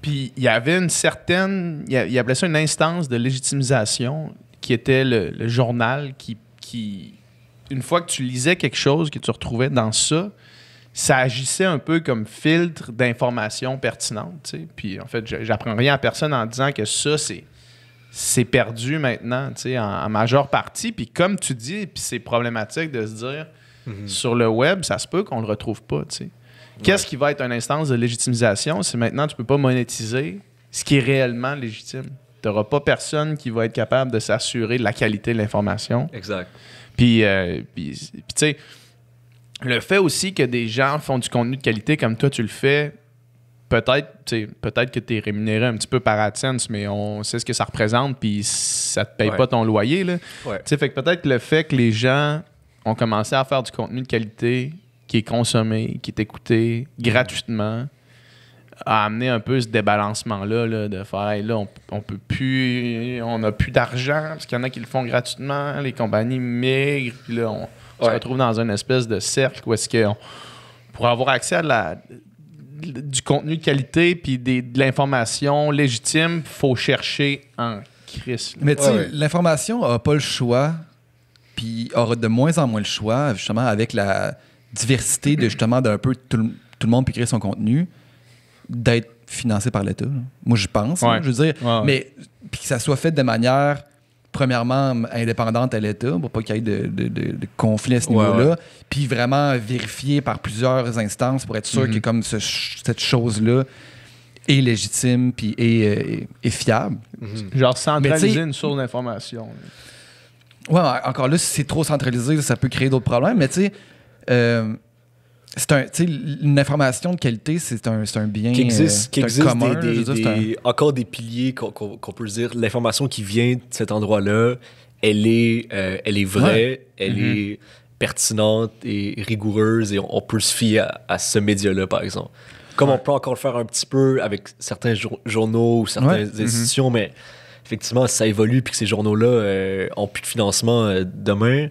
puis il y avait une certaine, il y appelait ça une instance de légitimisation qui était le, journal qui, une fois que tu lisais quelque chose que tu retrouvais dans ça, ça agissait un peu comme filtre d'informations pertinentes. sais. Puis en fait, j'apprends rien à personne en disant que ça, c'est c'est perdu maintenant, en, en, majeure partie. Puis comme tu dis, puis c'est problématique de se dire, mm-hmm. sur le web, ça se peut qu'on le retrouve pas, tu sais. Qu'est-ce qui va être une instance de légitimisation C'est maintenant tu ne peux pas monétiser ce qui est réellement légitime? Tu n'auras pas personne qui va être capable de s'assurer de la qualité de l'information. Exact. Euh, puis, puis, tu sais, le fait aussi que des gens font du contenu de qualité comme toi, tu le fais, peut-être peut-être que tu es rémunéré un petit peu par AdSense, mais on sait ce que ça représente, puis ça ne te paye pas ton loyer. Là. Ouais. Fait que peut-être le fait que les gens ont commencé à faire du contenu de qualité qui est consommé, qui est écouté gratuitement, a amené un peu ce débalancement-là de faire là, on, peut plus, on n'a plus d'argent, parce qu'il y en a qui le font gratuitement, les compagnies migrent, puis là, on se retrouve dans une espèce de cercle où est-ce que Pour avoir accès à du contenu de qualité puis de l'information légitime, faut chercher en crise. Mais tu sais, l'information n'a pas le choix, puis aura de moins en moins le choix, justement, avec la diversité de justement d'un peu tout le, monde puis créer son contenu, d'être financé par l'État. Moi, je pense. je veux dire, mais que ça soit fait de manière premièrement indépendante à l'État pour pas qu'il y ait de, de, conflit à ce niveau-là, puis vraiment vérifié par plusieurs instances pour être sûr que mm-hmm. comme cette chose-là est légitime puis est, euh, fiable. Mm-hmm. Genre centraliser une source d'information. Ouais, encore là, si c'est trop centralisé, ça peut créer d'autres problèmes, mais tu sais, euh, c'est un, une information de qualité, c'est un, un, bien qui existe, euh, qui existe des, encore des piliers qu'on peut dire. L'information qui vient de cet endroit-là, elle est, euh, elle est vraie, elle mm-hmm. est pertinente et rigoureuse, et on, peut se fier à, ce média-là, par exemple. Comme on peut encore le faire un petit peu avec certains journaux ou certaines mm-hmm. institutions, mais effectivement, ça évolue, puis que ces journaux-là n'ont ont plus de financement demain.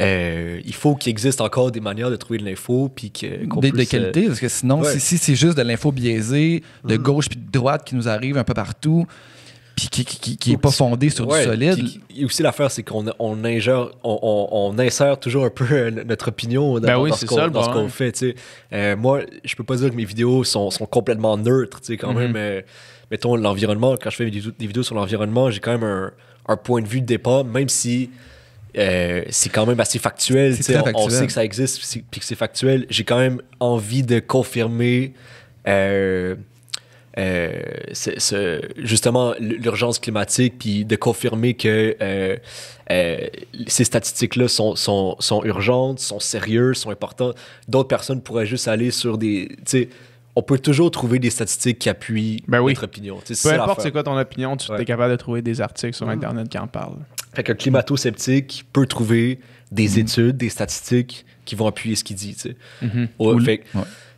Euh, il faut qu'il existe encore des manières de trouver de l'info. Puis que, de, euh, qualité, parce que sinon, si, c'est juste de l'info biaisée, de mm. gauche puis de droite qui nous arrive un peu partout, puis qui, qui, est pas fondée sur du solide. Et aussi, l'affaire, c'est qu'on on on, insère toujours un peu euh, notre opinion dans, ben ce, qu'on, fait. moi, je peux pas dire que mes vidéos sont, complètement neutres, quand même. Mm-hmm. mettons, l'environnement, quand je fais des, vidéos sur l'environnement, j'ai quand même un point de vue de départ, même si euh, c'est quand même assez factuel. On, sait que ça existe puis que c'est factuel. J'ai quand même envie de confirmer euh, euh, justement l'urgence climatique puis de confirmer que ces statistiques-là sont, urgentes, sont sérieuses, sont importantes. D'autres personnes pourraient juste aller sur des on peut toujours trouver des statistiques qui appuient ben notre opinion. Peu importe c'est quoi ton opinion, tu es capable de trouver des articles sur mm. Internet qui en parlent. Fait que le climato-sceptique peut trouver des mhm. études, des statistiques qui vont appuyer ce qu'il dit. Mhm.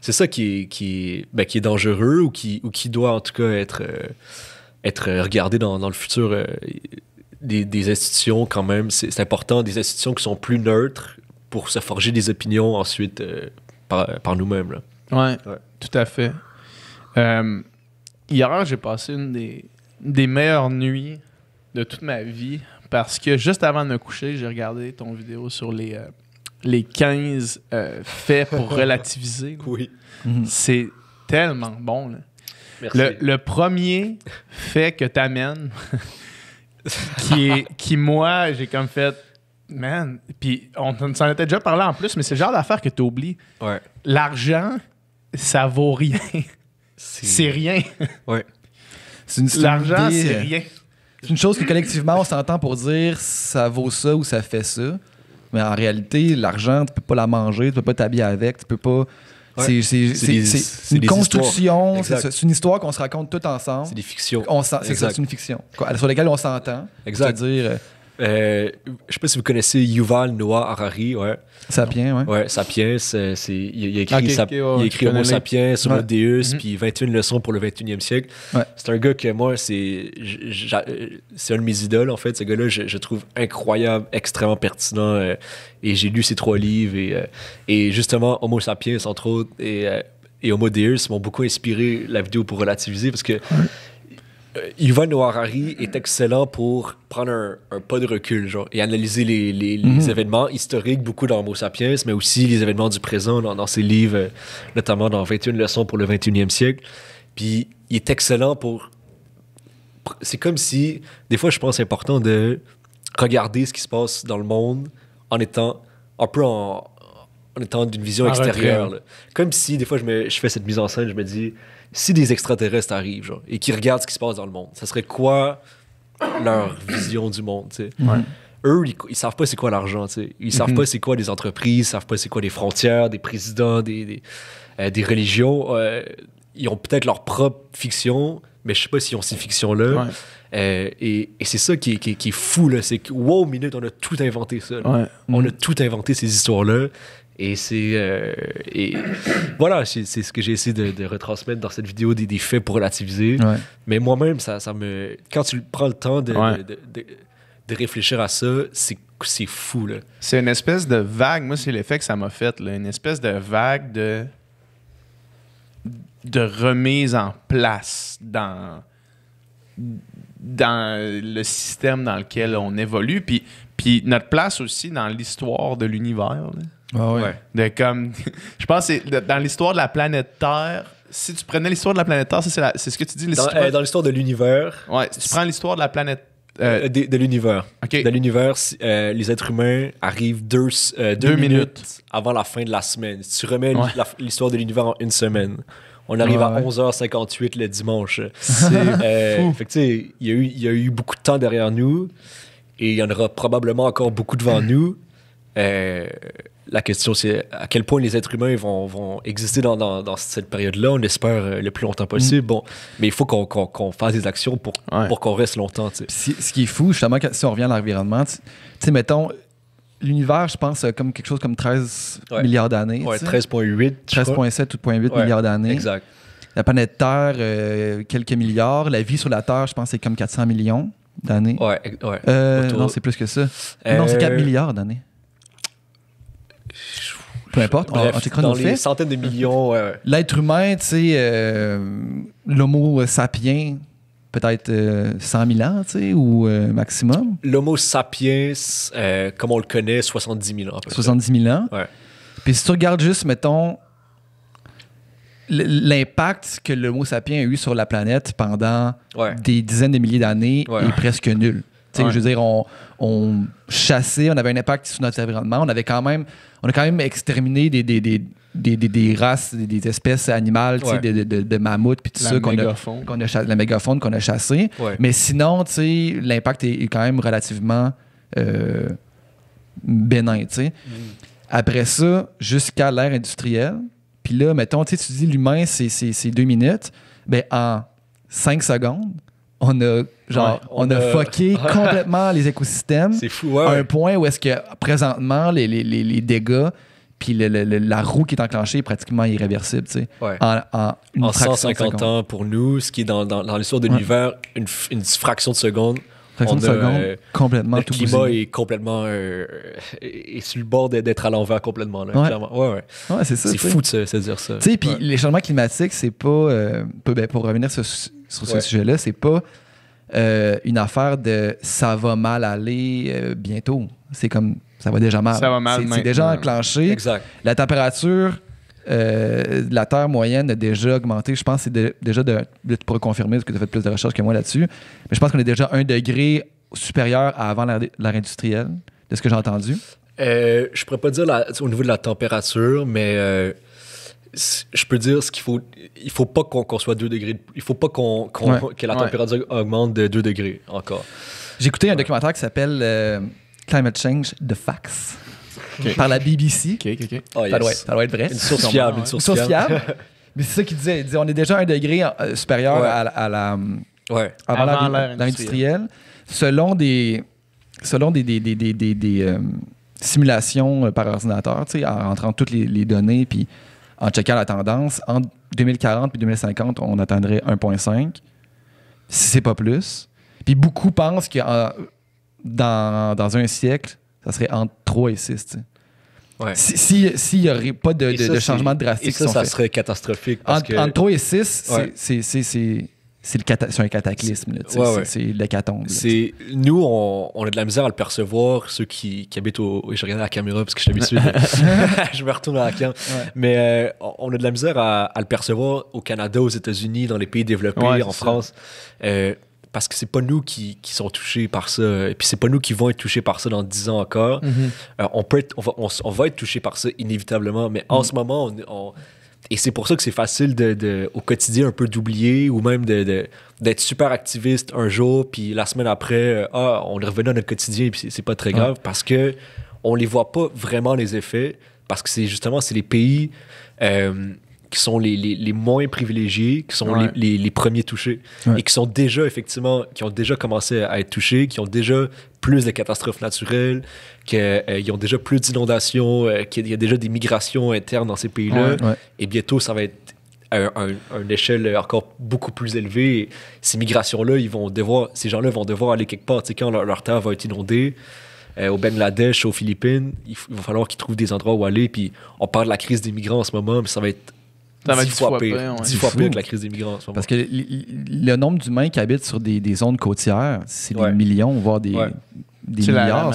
C'est ça qui est, qui, ben, dangereux ou qui, ou qui doit en tout cas être, euh, être euh, regardé dans, le futur. Euh, des, institutions, quand même, c'est important, des institutions qui sont plus neutres pour se forger des opinions ensuite par, nous-mêmes. Oui, tout à fait. hier, j'ai passé une des, des meilleures nuits de toute ma vie parce que juste avant de me coucher, j'ai regardé ton vidéo sur les, euh, les 15 euh, faits pour relativiser. oui. Mhm. C'est tellement bon. Merci. Le, premier fait que tu amènes, qui, qui, moi, j'ai comme fait, man, puis on, on s'en était déjà parlé en plus, mais c'est le genre d'affaire que tu oublies. L'argent, ça vaut rien. C'est rien. Ouais. L'argent, c'est rien. C'est une chose que collectivement, on s'entend pour dire ça vaut ça ou ça fait ça. Mais en réalité, l'argent, tu peux pas la manger, tu peux pas t'habiller avec, tu peux pas. C'est une construction, c'est une histoire qu'on se raconte tout ensemble. C'est des fictions. C'est une fiction sur laquelle on s'entend. Exact. dire euh, je sais pas si vous connaissez Yuval Noah Harari, ouais. Sapiens, ouais. Sapiens, c'est, il, a écrit, Homo Sapiens, Homo Deus, puis 21 leçons pour le 21e siècle. C'est un gars que moi, c'est, c'est un de mes idoles, en fait. Ce gars-là, je, trouve incroyable, extrêmement pertinent. Euh, et j'ai lu ses trois livres. Et, euh, et justement, Homo Sapiens, entre autres, et, et Homo Deus m'ont beaucoup inspiré la vidéo pour relativiser parce que. Euh, Noah Harari est excellent pour prendre un, pas de recul genre, et analyser les, mhm. événements historiques, beaucoup dans Homo sapiens, mais aussi les événements du présent dans, ses livres, euh, notamment dans 21 leçons pour le 21e siècle. Puis il est excellent pour. C'est comme si, des fois, je pense c'est important de regarder ce qui se passe dans le monde en étant un peu en, étant d'une vision extérieure. Comme si, des fois, je, me, je fais cette mise en scène, je me dis si des extraterrestres arrivent et qui regardent ce qui se passe dans le monde, ça serait quoi leur vision du monde, Eux, ils, ne savent pas c'est quoi l'argent, Ils ne Ils savent mm-hmm. pas c'est quoi les entreprises, ils savent pas c'est quoi les frontières, des présidents, des, des, euh, religions. Euh, ils ont peut-être leur propre fiction, mais je sais pas s'ils ont ces fictions-là. Euh, et, c'est ça qui est, qui, fou, C'est que, wow, minute, on a tout inventé ça. On a tout inventé ces histoires-là. Et c'est. Euh, voilà, c'est ce que j'ai essayé de, retransmettre dans cette vidéo, des, faits pour relativiser. Mais moi-même, ça, ça me. Quand tu prends le temps de, réfléchir à ça, c'est fou, là. C'est une espèce de vague. Moi, c'est l'effet que ça m'a fait, là. Une espèce de vague de. de remise en place dans. dans le système dans lequel on évolue. Puis, puis notre place aussi dans l'histoire de l'univers, ah ouais. comme. je pense que dans l'histoire de la planète Terre. Si tu prenais l'histoire de la planète Terre, ça, c'est, ce que tu dis. Euh, dans, l'histoire- de l'univers, ouais, si tu prends l'histoire de la planète. Euh, euh, de, l'univers, ok. de l'univers, les êtres humains arrivent deux, deux minutes. avant la fin de la semaine. Si tu remets l'histoire de l'univers en une semaine, on arrive à 11h58 le dimanche. C'est tu sais, il y, il y a eu beaucoup de temps derrière nous et il y en aura probablement encore beaucoup devant nous. Euh, la question, c'est à quel point les êtres humains vont, vont exister dans, dans, cette période-là. On espère euh, le plus longtemps possible. Mm. Bon, mais il faut qu'on fasse des actions pour, pour qu'on reste longtemps. ce qui est fou, justement, si on revient à l'environnement, tu sais, mettons, l'univers, je pense, comme quelque chose comme 13 milliards d'années. Ouais, 13,8. 13,7 ou 13.8 milliards d'années. Exact. La planète Terre, euh, quelques milliards. La vie sur la Terre, je pense, c'est comme 400 millions d'années. non, c'est plus que ça. non, c'est 4 milliards d'années peu importe, En on, dans les centaines de millions. L'être humain, tu sais, euh, l'homo sapiens, peut-être 100 euh, 000 ans, tu sais, ou euh, maximum. L'homo sapiens, comme on le connaît, 70 000 ans. 70 000 ans. Puis si tu regardes juste, mettons, l'impact que l'homo sapiens a eu sur la planète pendant des dizaines de milliers d'années est presque nul. Je veux dire, on chassait, on avait un impact sur notre environnement, on avait quand même on a quand même exterminé des, des, races, des, espèces animales, de, mammouths, puis tout ça, qu'on a, qu'on a chassé, la mégafaune qu'on a chassé. Mais sinon, l'impact est, quand même relativement euh, bénin. Mm. Après ça, jusqu'à l'ère industrielle, puis là, mettons, tu dis l'humain, c'est deux minutes, mais ben, en cinq secondes, on a genre on, a, fucké complètement les écosystèmes. À un point où est-ce que présentement les, dégâts puis la roue qui est enclenchée est pratiquement irréversible, tu En, 150 ans pour nous, ce qui est dans, dans, l'histoire de l'univers, une, fraction de seconde. Fraction de seconde, euh, complètement Le climat est complètement. et euh, sur le bord d'être à l'envers complètement, c'est fou de se, dire ça. puis les changements climatiques, c'est pas. Euh, ben, pour revenir sur sur ce sujet-là. C'est pas euh, une affaire de ça va mal aller euh, bientôt. C'est comme ça va déjà mal. Ça va C'est déjà enclenché. La température euh, de la Terre moyenne a déjà augmenté. Je pense que c'est déjà de. Tu pourras confirmer parce que tu as fait plus de recherches que moi là-dessus. Mais je pense qu'on est déjà un degré supérieur à avant l'ère industrielle, de ce que j'ai entendu. je pourrais pas dire au niveau de la température, mais je peux dire ce qu'il faut. Il faut pas qu'on soit 2 degrés. Il faut pas qu'on que la température augmente de 2 degrés encore. J'ai écouté un documentaire qui s'appelle euh, Climate Change The Facts par la BBC. Okay, okay, ah, ça, doit être, ça, doit être, vrai. Une source fiable. Une source fiable. Mais c'est ça qu'il disait. disait on est déjà un degré euh, supérieur à, à, la. Euh, ouais. industrielle. Selon des. Selon des, des, des, des simulations par ordinateur, tu sais en rentrant toutes les, les données, puis en checkant la tendance, en 2040 et 2050, on attendrait 1,5, si c'est pas plus. Puis beaucoup pensent que dans, un siècle, ça serait entre 3 et 6. S'il n'y aurait pas de, de changement drastique. Et ça, serait catastrophique. entre, 3 et 6, c'est c'est un cataclysme, c'est ouais, l'hécatombe. Nous, on, on, a de la misère à le percevoir, ceux qui, qui habitent au. je regarde la caméra parce que je suis habitué. je me retourne à la cam. Mais euh, on a de la misère à, le percevoir au Canada, aux États-Unis, dans les pays développés, en France. Euh, parce que c'est pas nous qui, qui sont touchés par ça, et puis c'est pas nous qui vont être touchés par ça dans 10 ans encore. Mm-hmm. Euh, on, peut être, on, va, on, va être touchés par ça inévitablement, mais en mm-hmm. ce moment, on et c'est pour ça que c'est facile de, au quotidien un peu d'oublier ou même d'être super activiste un jour, puis la semaine après, euh, ah, on est revenu à notre quotidien et c'est pas très grave parce que on les voit pas vraiment les effets parce que c'est justement c'est les pays euh, qui sont les, moins privilégiés, qui sont les, premiers touchés et qui sont déjà effectivement, qui ont déjà commencé à être touchés, qui ont déjà plus de catastrophes naturelles, qu'ils euh, ont déjà plus d'inondations, euh, qu'il y a déjà des migrations internes dans ces pays-là. Et bientôt, ça va être à un, une échelle encore beaucoup plus élevée. ces migrations-là, ils vont devoir, ces gens-là vont devoir aller quelque part. C'est quand leur, terre va être inondée, euh, au Bangladesh, aux Philippines, il, il va falloir qu'ils trouvent des endroits où aller. Puis on parle de la crise des migrants en ce moment, mais ça va être ça va fois, pire. que la crise des migrants Parce que le nombre d'humains qui habitent sur des, des zones côtières, c'est des millions, voire des, milliards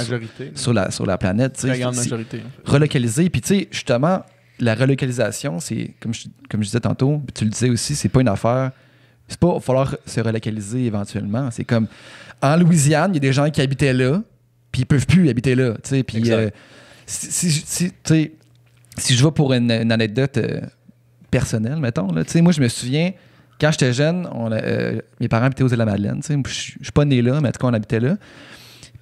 sur, la, sur la planète. La grande majorité. Relocaliser. Puis, tu sais, justement, la relocalisation, c'est, comme je, comme je disais tantôt, tu le disais aussi, c'est pas une affaire. C'est pas falloir se relocaliser éventuellement. C'est comme en Louisiane, il y a des gens qui habitaient là, puis ils peuvent plus habiter là. Puis, euh, si, je vais pour une, anecdote. Euh, personnel, mettons. Là. Moi, je me souviens, quand j'étais jeune, euh, mes parents habitaient aux Îles-de-la-Madeleine. Je suis pas né là, mais en tout cas, on habitait là.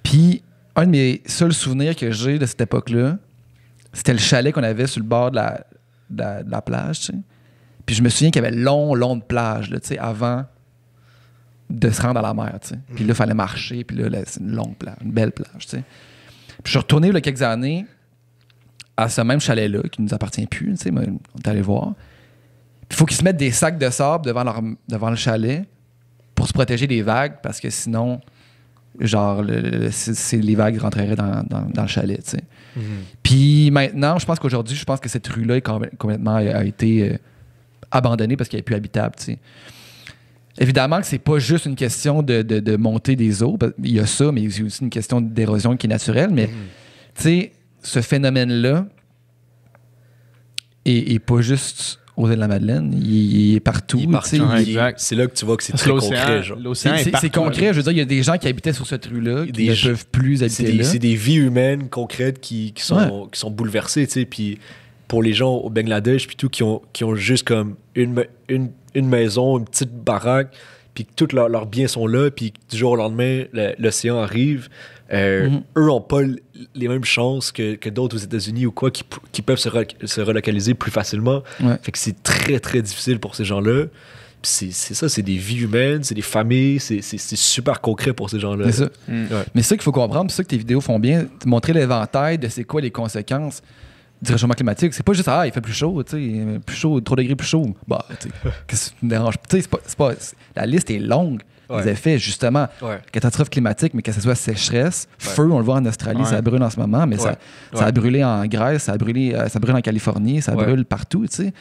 Puis, un de mes seuls souvenirs que j'ai de cette époque-là, c'était le chalet qu'on avait sur le bord de la, plage. Puis, je me souviens qu'il y avait long, long de plage là, avant de se rendre à la mer. Puis là, il fallait marcher. Puis là, c'est une longue plage, une belle plage. Puis, je suis retourné il y a quelques années à ce même chalet-là, qui ne nous appartient plus. On est allé voir. Il faut qu'ils se mettent des sacs de sable devant, leur, devant le chalet pour se protéger des vagues parce que sinon, genre, les vagues rentreraient dans, le chalet. Mm-hmm. Puis maintenant, je pense qu'aujourd'hui, je pense que cette rue-là complètement euh, a, été euh, abandonnée parce qu'elle n'est plus habitable. Évidemment que c'est pas juste une question de, de, montée des eaux. Il y a ça, mais il aussi une question d'érosion qui est naturelle. Mais mm-hmm. tu sais, ce phénomène-là n'est est, pas juste aux îles de la Madeleine. Il, est partout. partout c'est là que tu vois que c'est très concret. c'est, concret. Je veux dire, il y a des gens qui habitaient sur cette rue là qui des ne peuvent plus habiter des, là. C'est des vies humaines concrètes qui, sont, qui sont bouleversées. Tu puis pour les gens au Bangladesh, puis tout, qui ont, qui ont juste comme une, une, maison, une petite baraque, puis que tous leurs biens sont là, puis du jour au lendemain, l'océan arrive. Euh, mm-hmm. Eux n'ont pas les mêmes chances que, que d'autres aux États-Unis ou quoi qui, qui peuvent se, se, relocaliser plus facilement. Fait que c'est très, très difficile pour ces gens-là. C'est ça, c'est des vies humaines, c'est des familles, c'est super concret pour ces gens-là. C'est ça. Mm. ça qu'il faut comprendre, c'est ça que tes vidéos font bien, montrer l'éventail de c'est quoi les conséquences du réchauffement climatique. C'est pas juste, ah, il fait plus chaud, tu sais, plus chaud, 3 degrés plus chaud. Bah, tu sais, qu'est-ce qui dérange? Tu sais, c'est pas, pas, la liste est longue les effets, justement. Catastrophe climatique, mais que ce soit sécheresse, feu, on le voit en Australie, ça brûle en ce moment, mais ça, ça a brûlé en Grèce, ça a brûlé, euh, ça brûle en Californie, ça brûle partout, tu sais.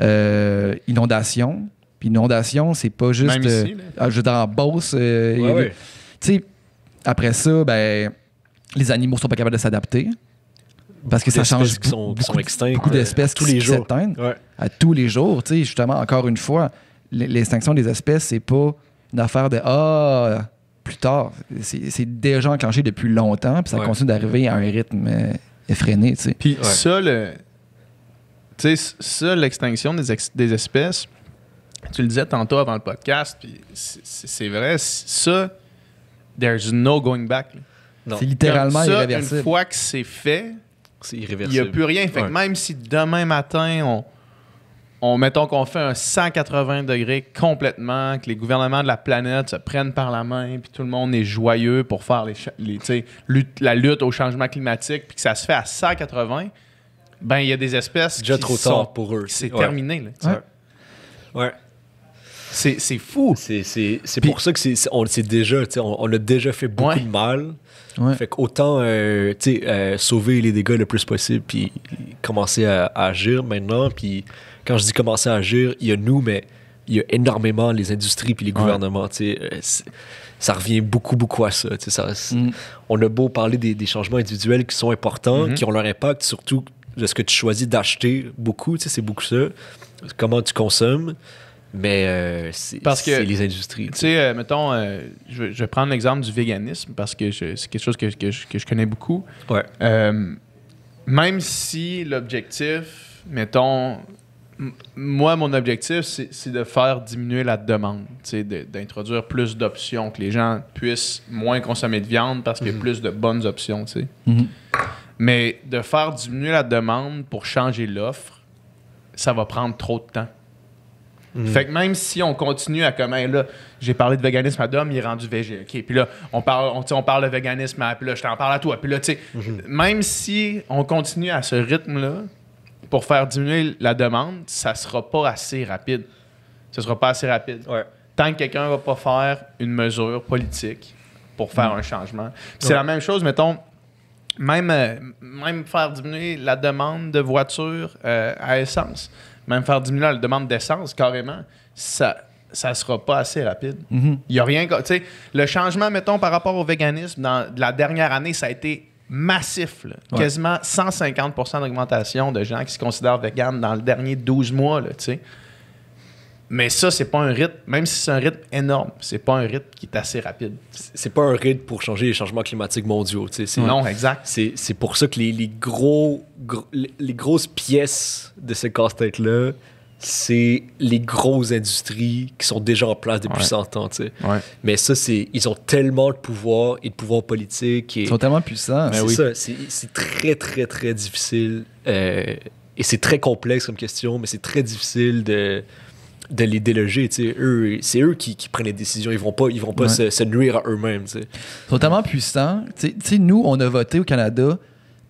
Euh, inondation. Puis inondation, c'est pas juste. Même euh, ah, je en Beauce. tu sais, après ça, ben, les animaux sont pas capables de s'adapter. Parce que ça change beaucoup, d'espèces tous les jours. à tous les jours. Tu sais, justement, encore une fois, l'extinction des espèces, c'est pas d'affaire de Ah, plus tard. C'est déjà enclenché depuis longtemps, puis ça continue d'arriver à un rythme euh, effréné. Tu sais. Puis ça, le, l'extinction des, espèces, tu le disais tantôt avant le podcast, puis c'est vrai, ça, there's no going back. C'est littéralement irréversible. Une fois que c'est fait, il n'y a plus rien. Fait même si demain matin, on on mettons qu'on fait un 180 degrés complètement, que les gouvernements de la planète se prennent par la main, puis tout le monde est joyeux pour faire la lutte au changement climatique, puis que ça se fait à 180, ben il y a des espèces déjà qui trop sont, tard pour eux. C'est terminé. Là, ouais. C'est fou. C'est pour ça que c'est on déjà, on, a déjà fait beaucoup de mal. Fait qu'autant euh, euh, sauver les dégâts le plus possible, puis commencer à, à agir maintenant, puis quand je dis commencer à agir, il y a nous, mais il y a énormément les industries puis les gouvernements. Euh, ça revient beaucoup, beaucoup à ça. Mm. On a beau parler des, changements individuels qui sont importants, mm-hmm. qui ont leur impact, surtout de ce que tu choisis d'acheter beaucoup. C'est beaucoup ça. Comment tu consommes. Mais euh, c'est les industries. Tu sais, euh, mettons, je, vais prendre l'exemple du véganisme parce que c'est quelque chose que, je, connais beaucoup. même si l'objectif, mettons, moi, mon objectif, c'est de faire diminuer la demande, d'introduire plus d'options, que les gens puissent moins consommer de viande parce qu'il y a mhm. plus de bonnes options. Mhm. Mais de faire diminuer la demande pour changer l'offre, ça va prendre trop de temps. Mhm. Fait que même si on continue à comme, là, j'ai parlé de véganisme à Dom, il est rendu végé. OK, puis là, on parle, on, parle de véganisme à, puis là, je t'en parle à toi. Puis là, tu sais, même si on continue à ce rythme-là, pour faire diminuer la demande, ça sera pas assez rapide. Ce sera pas assez rapide. Tant que quelqu'un va pas faire une mesure politique pour faire mm. un changement. C'est la même chose, mettons, même, euh, même faire diminuer la demande de voitures euh, à essence, même faire diminuer la demande d'essence carrément, ça ça sera pas assez rapide. Il mm-hmm. y a rien... Le changement, mettons, par rapport au véganisme, dans la dernière année, ça a été massif, quasiment 150 d'augmentation de gens qui se considèrent vegan dans le dernier 12 mois, Mais ça, c'est pas un rythme, même si c'est un rythme énorme, c'est pas un rythme qui est assez rapide. C'est pas un rythme pour changer les changements climatiques mondiaux. Non, exact. C'est pour ça que les, gros, grosses pièces de ce casse-tête-là, c'est les grosses industries qui sont déjà en place depuis 100 ans. Tu sais. Mais ça, c'est ils ont tellement de pouvoir et de pouvoir politique. ils sont tellement puissants. Ben c'est ça. C'est très, très, très difficile. Euh, et c'est très complexe comme question, mais c'est très difficile de de les déloger. Eux, c'est eux qui, prennent les décisions. Ils vont pas, ils vont pas se, nuire à eux-mêmes. Ils sont tellement puissants. nous, on a voté au Canada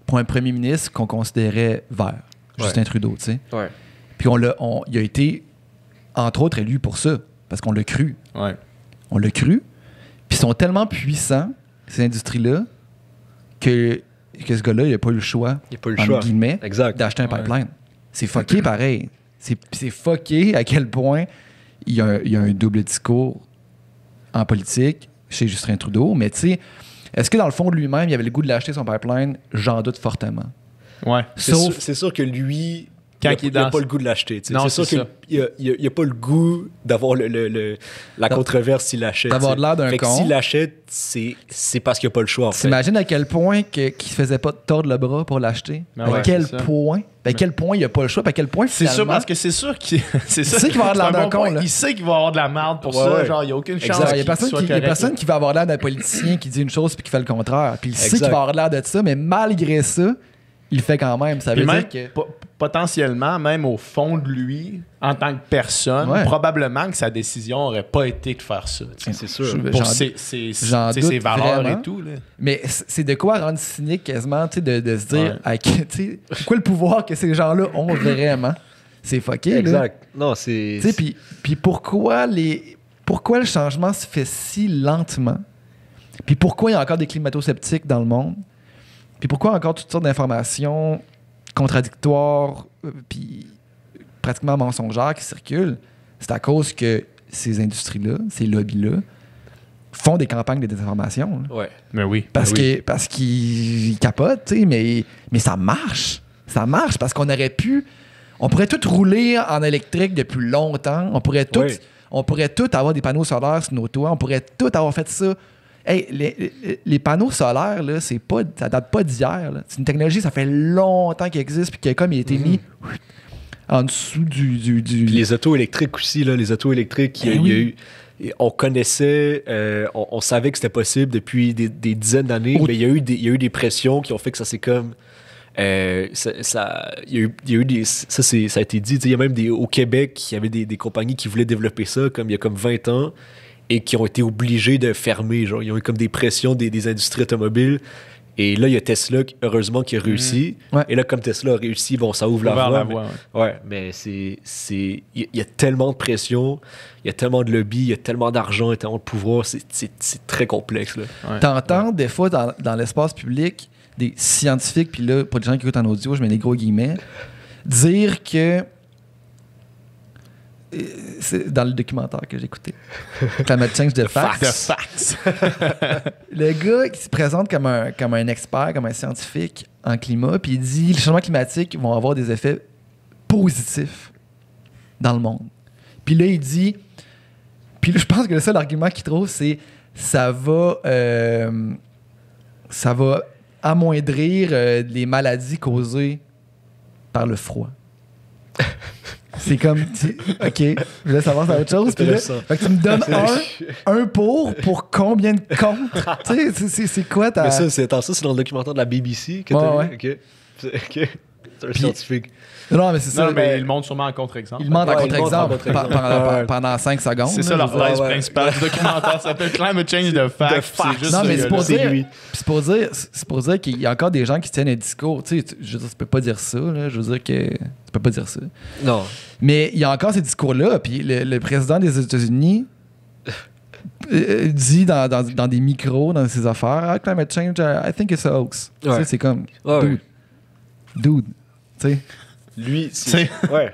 pour un premier ministre qu'on considérait vert, Justin Trudeau. Ouais. Puis on l'a, il a été, entre autres, élu pour ça, parce qu'on l'a cru. On l'a cru. Puis ils sont tellement puissants, ces industries-là, que, que ce gars-là, il n'a pas eu le choix, il a pas le choix. guillemets, d'acheter un pipeline. C'est fucké pareil. C'est, c'est fucké à quel point il y, a, un double discours en politique chez Justin Trudeau. Mais tu sais, est-ce que dans le fond de lui-même, il avait le goût de l'acheter son pipeline? J'en doute fortement. Ouais. c'est sûr, que lui, quand il n'a pas le goût de l'acheter. C'est sûr qu'il n'a pas le goût d'avoir le, la controverse s'il l'achète. D'avoir l'air d'un con. S'il l'achète, c'est parce qu'il n'a pas le choix. T'imagines à quel point qu'il ne faisait pas de le bras pour l'acheter? Ah à quel point? Ben, à quel point il a pas le choix? Ben, à quel point C'est sûr parce que c'est sûr qu'il qu'il va avoir de l'air d'un Il sait qu'il va avoir de la merde pour ça. Genre, il n'y a aucune chance. Il y a personne, qui, a personne qui va avoir l'air d'un politicien qui dit une chose puis qui fait le contraire. Puis il sait qu'il va avoir l'air de ça, mais malgré ça, il fait quand même. Ça veut dire que potentiellement, même au fond de lui, en tant que personne, probablement que sa décision n'aurait pas été de faire ça. C'est sûr. Pour ses, valeurs et tout. Mais c'est de quoi rendre cynique quasiment de, de se dire Pourquoi quoi le pouvoir que ces gens-là ont vraiment. C'est fucké. Exact. Non, c'est. Puis pourquoi, les, pourquoi le changement se fait si lentement? Puis pourquoi il y a encore des climato-sceptiques dans le monde? Puis pourquoi encore toutes sortes d'informations contradictoires, euh, puis pratiquement mensongères qui circulent, c'est à cause que ces industries-là, ces lobbies-là, font des campagnes de désinformation. Ouais. Mais oui. Parce oui. parce qu'ils capotent, tu sais, mais, mais ça marche. Ça marche parce qu'on aurait pu. On pourrait tout rouler en électrique depuis longtemps. On pourrait tout. On pourrait tout avoir des panneaux solaires sur nos toits. On pourrait tout avoir fait ça Hey, les, panneaux solaires, là, c'est pas, ça date pas d'hier. C'est une technologie, ça fait longtemps qu'elle existe, puis que comme il a été mhm. mis en dessous du. du, Les autos électriques aussi, là, les autos électriques, il a, eh on connaissait, euh, on, savait que c'était possible depuis des, dizaines d'années, mais il y, a eu des, eu des pressions qui ont fait que ça s'est comme. Euh, ça, y a eu, des, ça, ça été dit. Il y a même des, au Québec, il y avait des, des, compagnies qui voulaient développer ça, comme il y a comme 20 ans et qui ont été obligés de fermer. Genre, ils ont eu comme des pressions des, industries automobiles. Et là, il y a Tesla, heureusement, qui a réussi. Mhm. Et là, comme Tesla a réussi, bon, ça ouvre la voie. mais, ouais. c'est. Il y, a tellement de pression, il y a tellement de lobby, il y a tellement d'argent, il tellement de pouvoir. C'est très complexe. T'entends des fois dans, l'espace public des scientifiques, puis là, pour des gens qui écoutent en audio, je mets les gros guillemets, dire que c'est dans le documentaire que j'ai écouté. « Climate Change de Fax. le gars qui se présente comme un, comme un expert, comme un scientifique en climat, puis il dit les changements climatiques vont avoir des effets positifs dans le monde. Puis là, il dit. Puis là, je pense que le seul argument qu'il trouve, c'est ça va. Euh, ça va amoindrir euh, les maladies causées par le froid. C'est comme, OK, je voulais savoir c'est autre chose. là, tu me donnes un, un pour, pour combien de contre? c'est- quoi ta... Mais ça, c'est ça, c'est dans le documentaire de la BBC que Ouais, ok. C'est un scientifique. Non, mais c'est ça. Non, mais ils montrent sûrement en contre-exemple. Ils montrent en contre-exemple pendant 5 secondes. C'est ça leur thèse principale du documentaire. Ça s'appelle Climate Change de Fact. Non, mais c'est pour dire. C'est pour dire, pour dire qu'il y a encore des gens qui tiennent un discours. Tu sais, je veux dire, tu peux pas dire ça. Je veux dire que tu peux pas dire ça. Non. Mais il y a encore ces discours-là. Puis le, président des États-Unis euh, dit dans, dans, dans, des micros, dans ses affaires, ah, climate change, I think it's a hoax. Tu sais, c'est comme, dude, dude, tu sais. Lui, c'est. Ouais.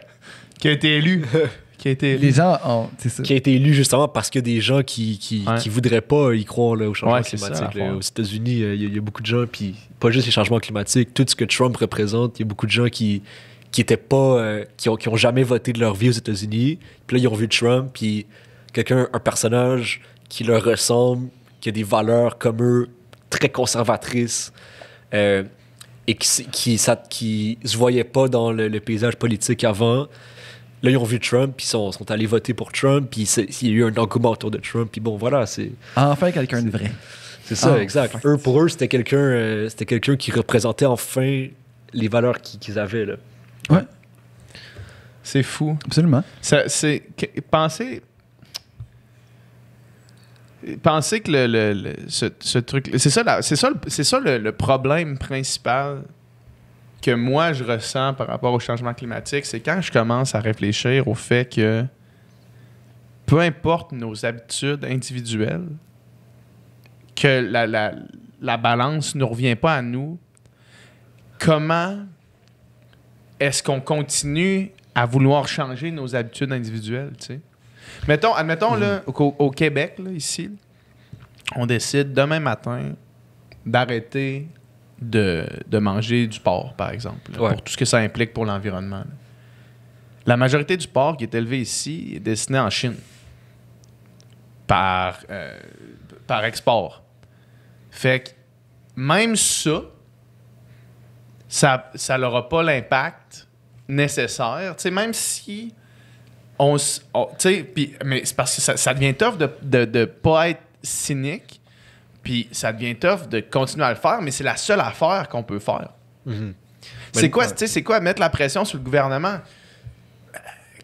qui a été élu. qui a été Les gens ont. Ça. Qui a été élu justement parce que des gens qui, qui, qui voudraient pas y croire là, au changement climatique. aux États-Unis, euh, il y, a beaucoup de gens, puis pas juste les changements climatiques, tout ce que Trump représente, il y a beaucoup de gens qui qui étaient pas euh, qui, ont, qui ont jamais voté de leur vie aux États-Unis puis là ils ont vu Trump puis quelqu'un un personnage qui leur ressemble qui a des valeurs comme eux très conservatrices euh, et qui, qui, ça, qui se voyaient pas dans le, paysage politique avant. Là, ils ont vu Trump, puis ils sont, sont, allés voter pour Trump, puis il y a eu un engouement autour de Trump, puis bon, voilà, c'est... Ah, enfin, quelqu'un de vrai. C'est ça, ah, exact. Eux, pour eux, c'était quelqu'un euh, c'était quelqu'un qui représentait enfin les valeurs qu'ils avaient, là. Ouais. C'est fou. Absolument. c'est... Pensez pensez que le, ce, truc. C'est ça, c'est ça, c'est ça le, problème principal que moi je ressens par rapport au changement climatique. C'est quand je commence à réfléchir au fait que peu importe nos habitudes individuelles, que la, la balance ne revient pas à nous, comment est-ce qu'on continue à vouloir changer nos habitudes individuelles, tu sais? Mettons, admettons, là, mm. au, Québec, ici, on décide demain matin d'arrêter de, manger du porc, par exemple, pour tout ce que ça implique pour l'environnement. La majorité du porc qui est élevé ici est destiné en Chine par, euh, par export. Fait que même ça, ça n'aura pas l'impact nécessaire. sais même si on, mais c'est parce que ça, devient tough de ne pas être cynique, puis ça devient tough de continuer à le faire, mais c'est la seule affaire qu'on peut faire. Mhm. C'est ben, quoi, c'est quoi mettre la pression sur le gouvernement?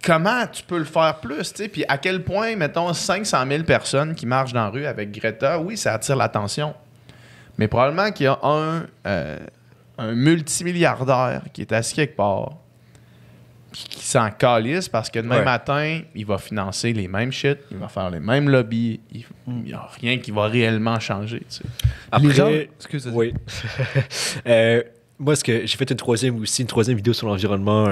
Comment tu peux le faire plus? Puis à quel point, mettons, 500 000 personnes qui marchent dans la rue avec Greta, oui, ça attire l'attention. Mais probablement qu'il y a un, euh, un multimilliardaire qui est assis quelque part, qui s'en calisse parce que demain matin, il va financer les mêmes shit, il va faire les mêmes lobbies, il n'y mm. a rien qui va réellement changer. Tu sais. Après, excusez-moi. Euh, moi, ce que j'ai fait une troisième aussi, une troisième vidéo sur l'environnement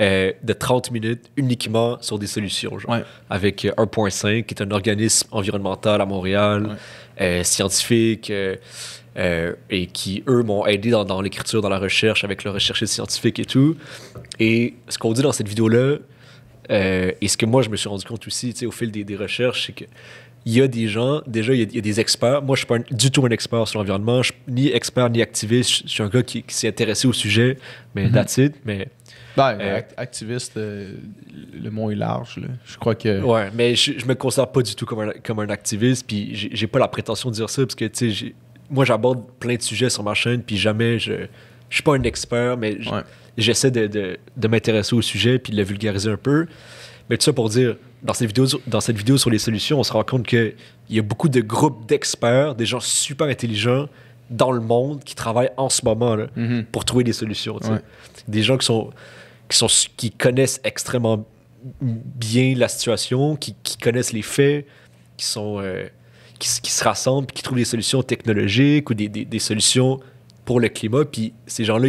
euh, de 30 minutes uniquement sur des solutions, genre, avec 1.5, euh, qui est un organisme environnemental à Montréal, scientifique. Euh, et qui, eux, m'ont aidé dans, l'écriture, dans la recherche, avec le recherche scientifique et tout. Et ce qu'on dit dans cette vidéo-là, euh, et ce que moi, je me suis rendu compte aussi au fil des, recherches, c'est que il y a des gens, déjà, il y, a, des experts. Moi, je ne suis pas du tout un expert sur l'environnement, je, ni expert ni activiste. Je, suis un gars qui, s'est intéressé au sujet, mais mm Mais, ben, euh, activiste, le mot est large. Je crois que. Ouais, mais je, ne me considère pas du tout comme un, comme un activiste, puis j'ai, j'ai pas la prétention de dire ça, parce que, tu sais, moi, j'aborde plein de sujets sur ma chaîne, puis jamais je. Je suis pas un expert, mais j'essaie de, m'intéresser au sujet puis de le vulgariser un peu. Mais tout ça pour dire, dans cette vidéo, dans cette vidéo sur les solutions, on se rend compte qu'il y a beaucoup de groupes d'experts, des gens super intelligents dans le monde qui travaillent en ce moment mm-hmm. pour trouver des solutions. Des gens qui, sont, qui, sont, qui connaissent extrêmement bien la situation, qui, connaissent les faits, qui sont, euh, qui, se rassemblent, qui trouvent des solutions technologiques ou des, des, des solutions pour le climat. Puis ces gens-là,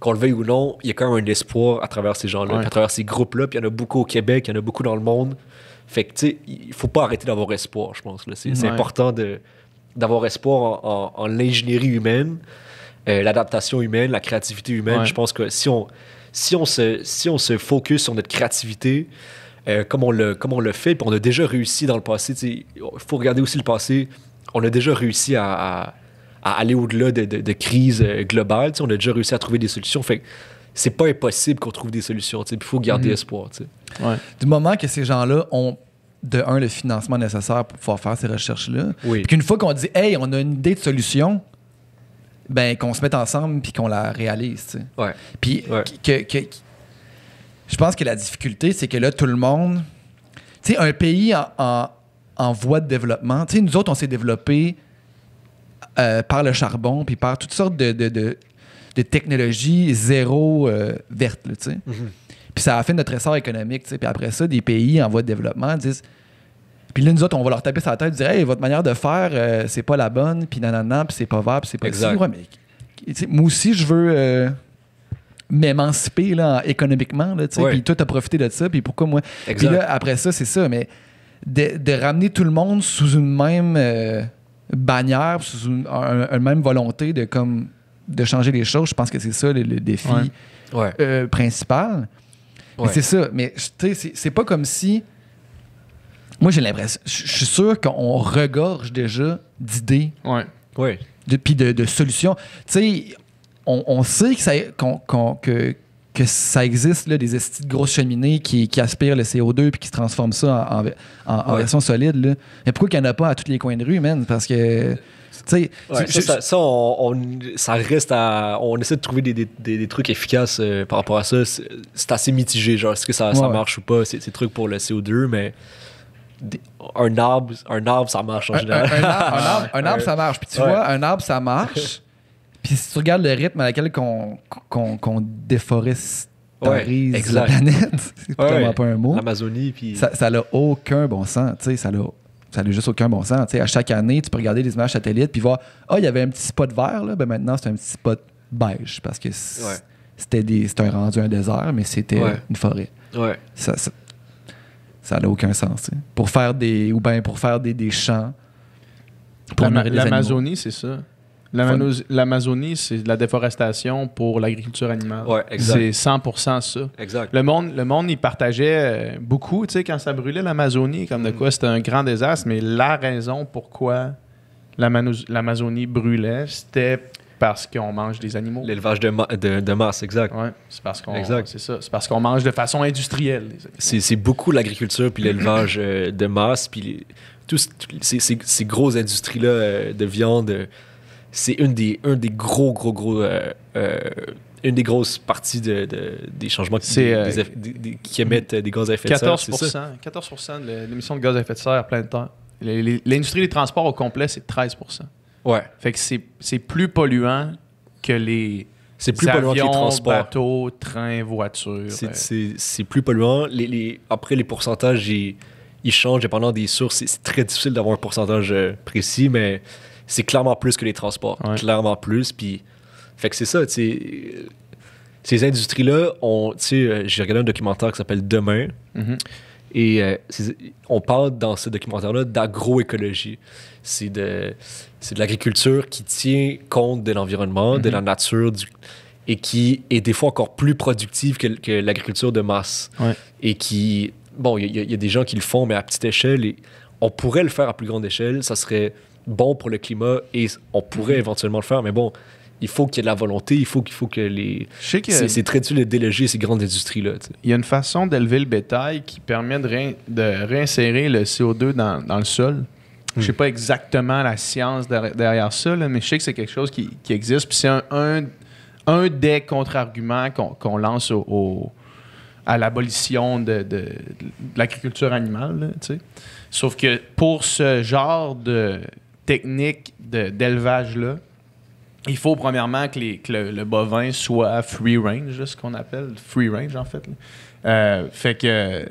qu'on le veuille ou non, il y a quand même un espoir à travers ces gens-là, à travers ces groupes-là. Puis il y en a beaucoup au Québec, il y en a beaucoup dans le monde. Fait que, tu sais, il faut pas arrêter d'avoir espoir, je pense. C'est important d'avoir espoir en, l'ingénierie humaine, euh, l'adaptation humaine, la créativité humaine. Je pense que si on, si, on se, si on se focus sur notre créativité, euh, comme, on le, on le fait, puis on a déjà réussi dans le passé. Il faut regarder aussi le passé. On a déjà réussi à, aller au-delà de, de, de, crises euh, globales. On a déjà réussi à trouver des solutions. Fait c'est pas impossible qu'on trouve des solutions. Il faut garder mhm. espoir. Du moment que ces gens-là ont de un, le financement nécessaire pour pouvoir faire ces recherches-là. Puis qu'une fois qu'on dit, hey, on a une idée de solution, ben qu'on se mette ensemble puis qu'on la réalise. Puis que, je pense que la difficulté, c'est que là, tout le monde. Tu sais, un pays en, voie de développement, tu sais, nous autres, on s'est développé euh, par le charbon, puis par toutes sortes de, de, technologies zéro euh, verte, tu sais. Mhm. Puis ça a fait notre essor économique, tu sais. Puis après ça, des pays en voie de développement disent. Puis là, nous autres, on va leur taper sur la tête et dire Hey, votre manière de faire, euh, c'est pas la bonne, puis nanana, puis c'est pas vert, puis c'est pas exact. moi aussi, je veux m'émanciper là, économiquement. Là, puis tout toi, profité de ça. Puis pourquoi moi? Puis là, après ça, c'est ça. Mais de, ramener tout le monde sous une même euh, bannière, sous une, même volonté de, comme, de changer les choses, je pense que c'est ça le, défi euh, principal. C'est ça. Mais c'est pas comme si. Moi, j'ai l'impression. Je suis sûr qu'on regorge déjà d'idées. Ouais. Puis de, de, solutions. Tu sais, on, sait que ça, que, ça existe, là, des grosses cheminées qui, aspirent le CO2 et qui se transforment ça en, en, version solide. Là. Mais pourquoi qu'il n'y en a pas à tous les coins de rue, man? Parce que. tu ça, ça, on, reste On essaie de trouver des, trucs efficaces euh, par rapport à ça. C'est assez mitigé, genre, est-ce que ça, marche ou pas, ces, ces, trucs pour le CO2, mais. Un arbre, un arbre, ça marche en général. arbre, un, arbre, ça marche. Puis tu vois, un arbre, ça marche. Puis si tu regardes le rythme à laquelle qu'on qu'on la planète, c'est pas un mot. L'Amazonie, puis... Ça n'a aucun bon sens, tu sais, ça n'a juste aucun bon sens. à chaque année, tu peux regarder des images satellites puis voir, ah, oh, il y avait un petit spot vert, là, ben maintenant c'est un petit spot beige parce que c'était des c'était rendu un désert, mais c'était une forêt. Ouais. Ça n'a aucun sens. Pour faire des. ou bien pour faire des, des champs. Pour L'Amazonie, c'est ça. L'Amazonie, c'est de la déforestation pour l'agriculture animale. c'est 100 ça. Exact. Le monde, le monde, il partageait euh, beaucoup, tu sais, quand ça brûlait l'Amazonie, comme de mm. quoi c'était un grand désastre, mais la raison pourquoi l'Amazonie brûlait, c'était parce qu'on mange des animaux. L'élevage de, de, masse, exact. c'est parce qu'on parce qu'on mange de façon industrielle. C'est beaucoup l'agriculture puis l'élevage euh, de masse puis tous ces, ces grosses industries là euh, de viande c'est une des, un des gros, gros, gros. Euh, euh, une des grosses parties de, des changements euh, qui, émettent des gaz à effet de serre. 14 de l'émission de gaz à effet de serre à plein de temps. L'industrie des transports au complet, c'est 13 Ouais. Fait que c'est plus polluant que les. C'est plus polluant que les transports. bateaux, trains, voitures. C'est plus polluant. Les, les, après, les pourcentages, ils, ils changent dépendant des sources. C'est très difficile d'avoir un pourcentage précis, mais c'est clairement plus que les transports. Clairement plus. Puis, fait que c'est ça, Ces industries-là, ont euh, j'ai regardé un documentaire qui s'appelle Demain. Mhm. Et euh, on parle dans ce documentaire-là d'agroécologie. C'est de, de l'agriculture qui tient compte de l'environnement, de la mhm. nature, du, et qui est des fois encore plus productive que, l'agriculture de masse. Et qui, bon, il y, a des gens qui le font, mais à petite échelle, et on pourrait le faire à plus grande échelle. Ça serait bon pour le climat et on pourrait mhm. éventuellement le faire, mais bon, il faut qu'il y ait de la volonté, il faut qu'il faut que les. Je c'est, très dur de déloger ces grandes industries-là. Il y a une façon d'élever le bétail qui permet de, réinsérer le CO2 dans, le sol. Je sais hmm. pas exactement la science derrière ça, mais je sais que c'est quelque chose qui, existe. Puis c'est un, un, des contre-arguments qu'on lance au, à l'abolition de, l'agriculture animale. Sauf que pour ce genre de technique d'élevage-là, il faut premièrement que, les, le, bovin soit free range, ce qu'on appelle free range en fait. Euh, fait que.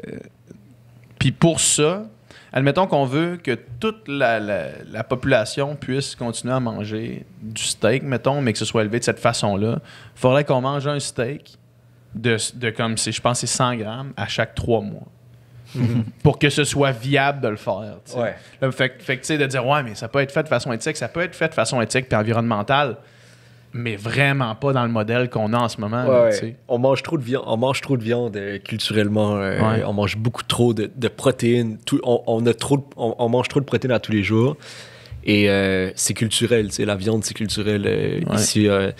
Puis pour ça, admettons qu'on veut que toute la, population puisse continuer à manger du steak, mettons, mais que ce soit élevé de cette façon-là, il faudrait qu'on mange un steak de, de comme, je pense, 100 grammes à chaque trois mois. Mhm. pour que ce soit viable de le faire. Ouais. Là, fait, fait de dire, ouais, mais ça peut être fait de façon éthique, ça peut être fait de façon éthique et environnementale, mais vraiment pas dans le modèle qu'on a en ce moment. on, mange trop de viande, on mange trop de viande euh, culturellement, euh, on mange beaucoup trop de, protéines, on, trop on, on mange trop de protéines à tous les jours. Et euh, c'est culturel, tu sais, la viande, c'est culturel euh, ici. Euh,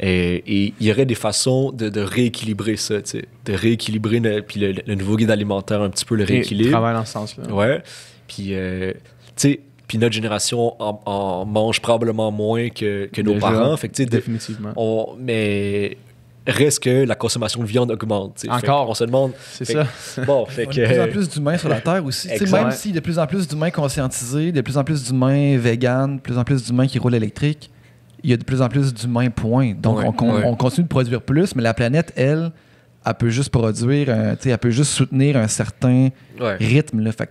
et il y aurait des façons de, rééquilibrer ça, tu sais, de rééquilibrer, le, puis le, nouveau guide alimentaire, un petit peu le rééquilibre. travaille dans ce sens-là. Ouais. Puis, tu sais, puis notre génération en, mange probablement moins que, nos parents. Fait tu sais, définitivement. mais reste que la consommation de viande augmente. Encore. on se demande. C'est ça. Bon, fait on de plus en plus d'humains sur la Terre aussi. même s'il y a de plus en plus d'humains conscientisés, de plus en plus d'humains vegan, de plus en plus d'humains qui roulent électrique, il y a de plus en plus d'humains, point. Donc, on, continue de produire plus, mais la planète, elle, elle peut juste produire, elle peut juste soutenir un certain rythme. Là. Fait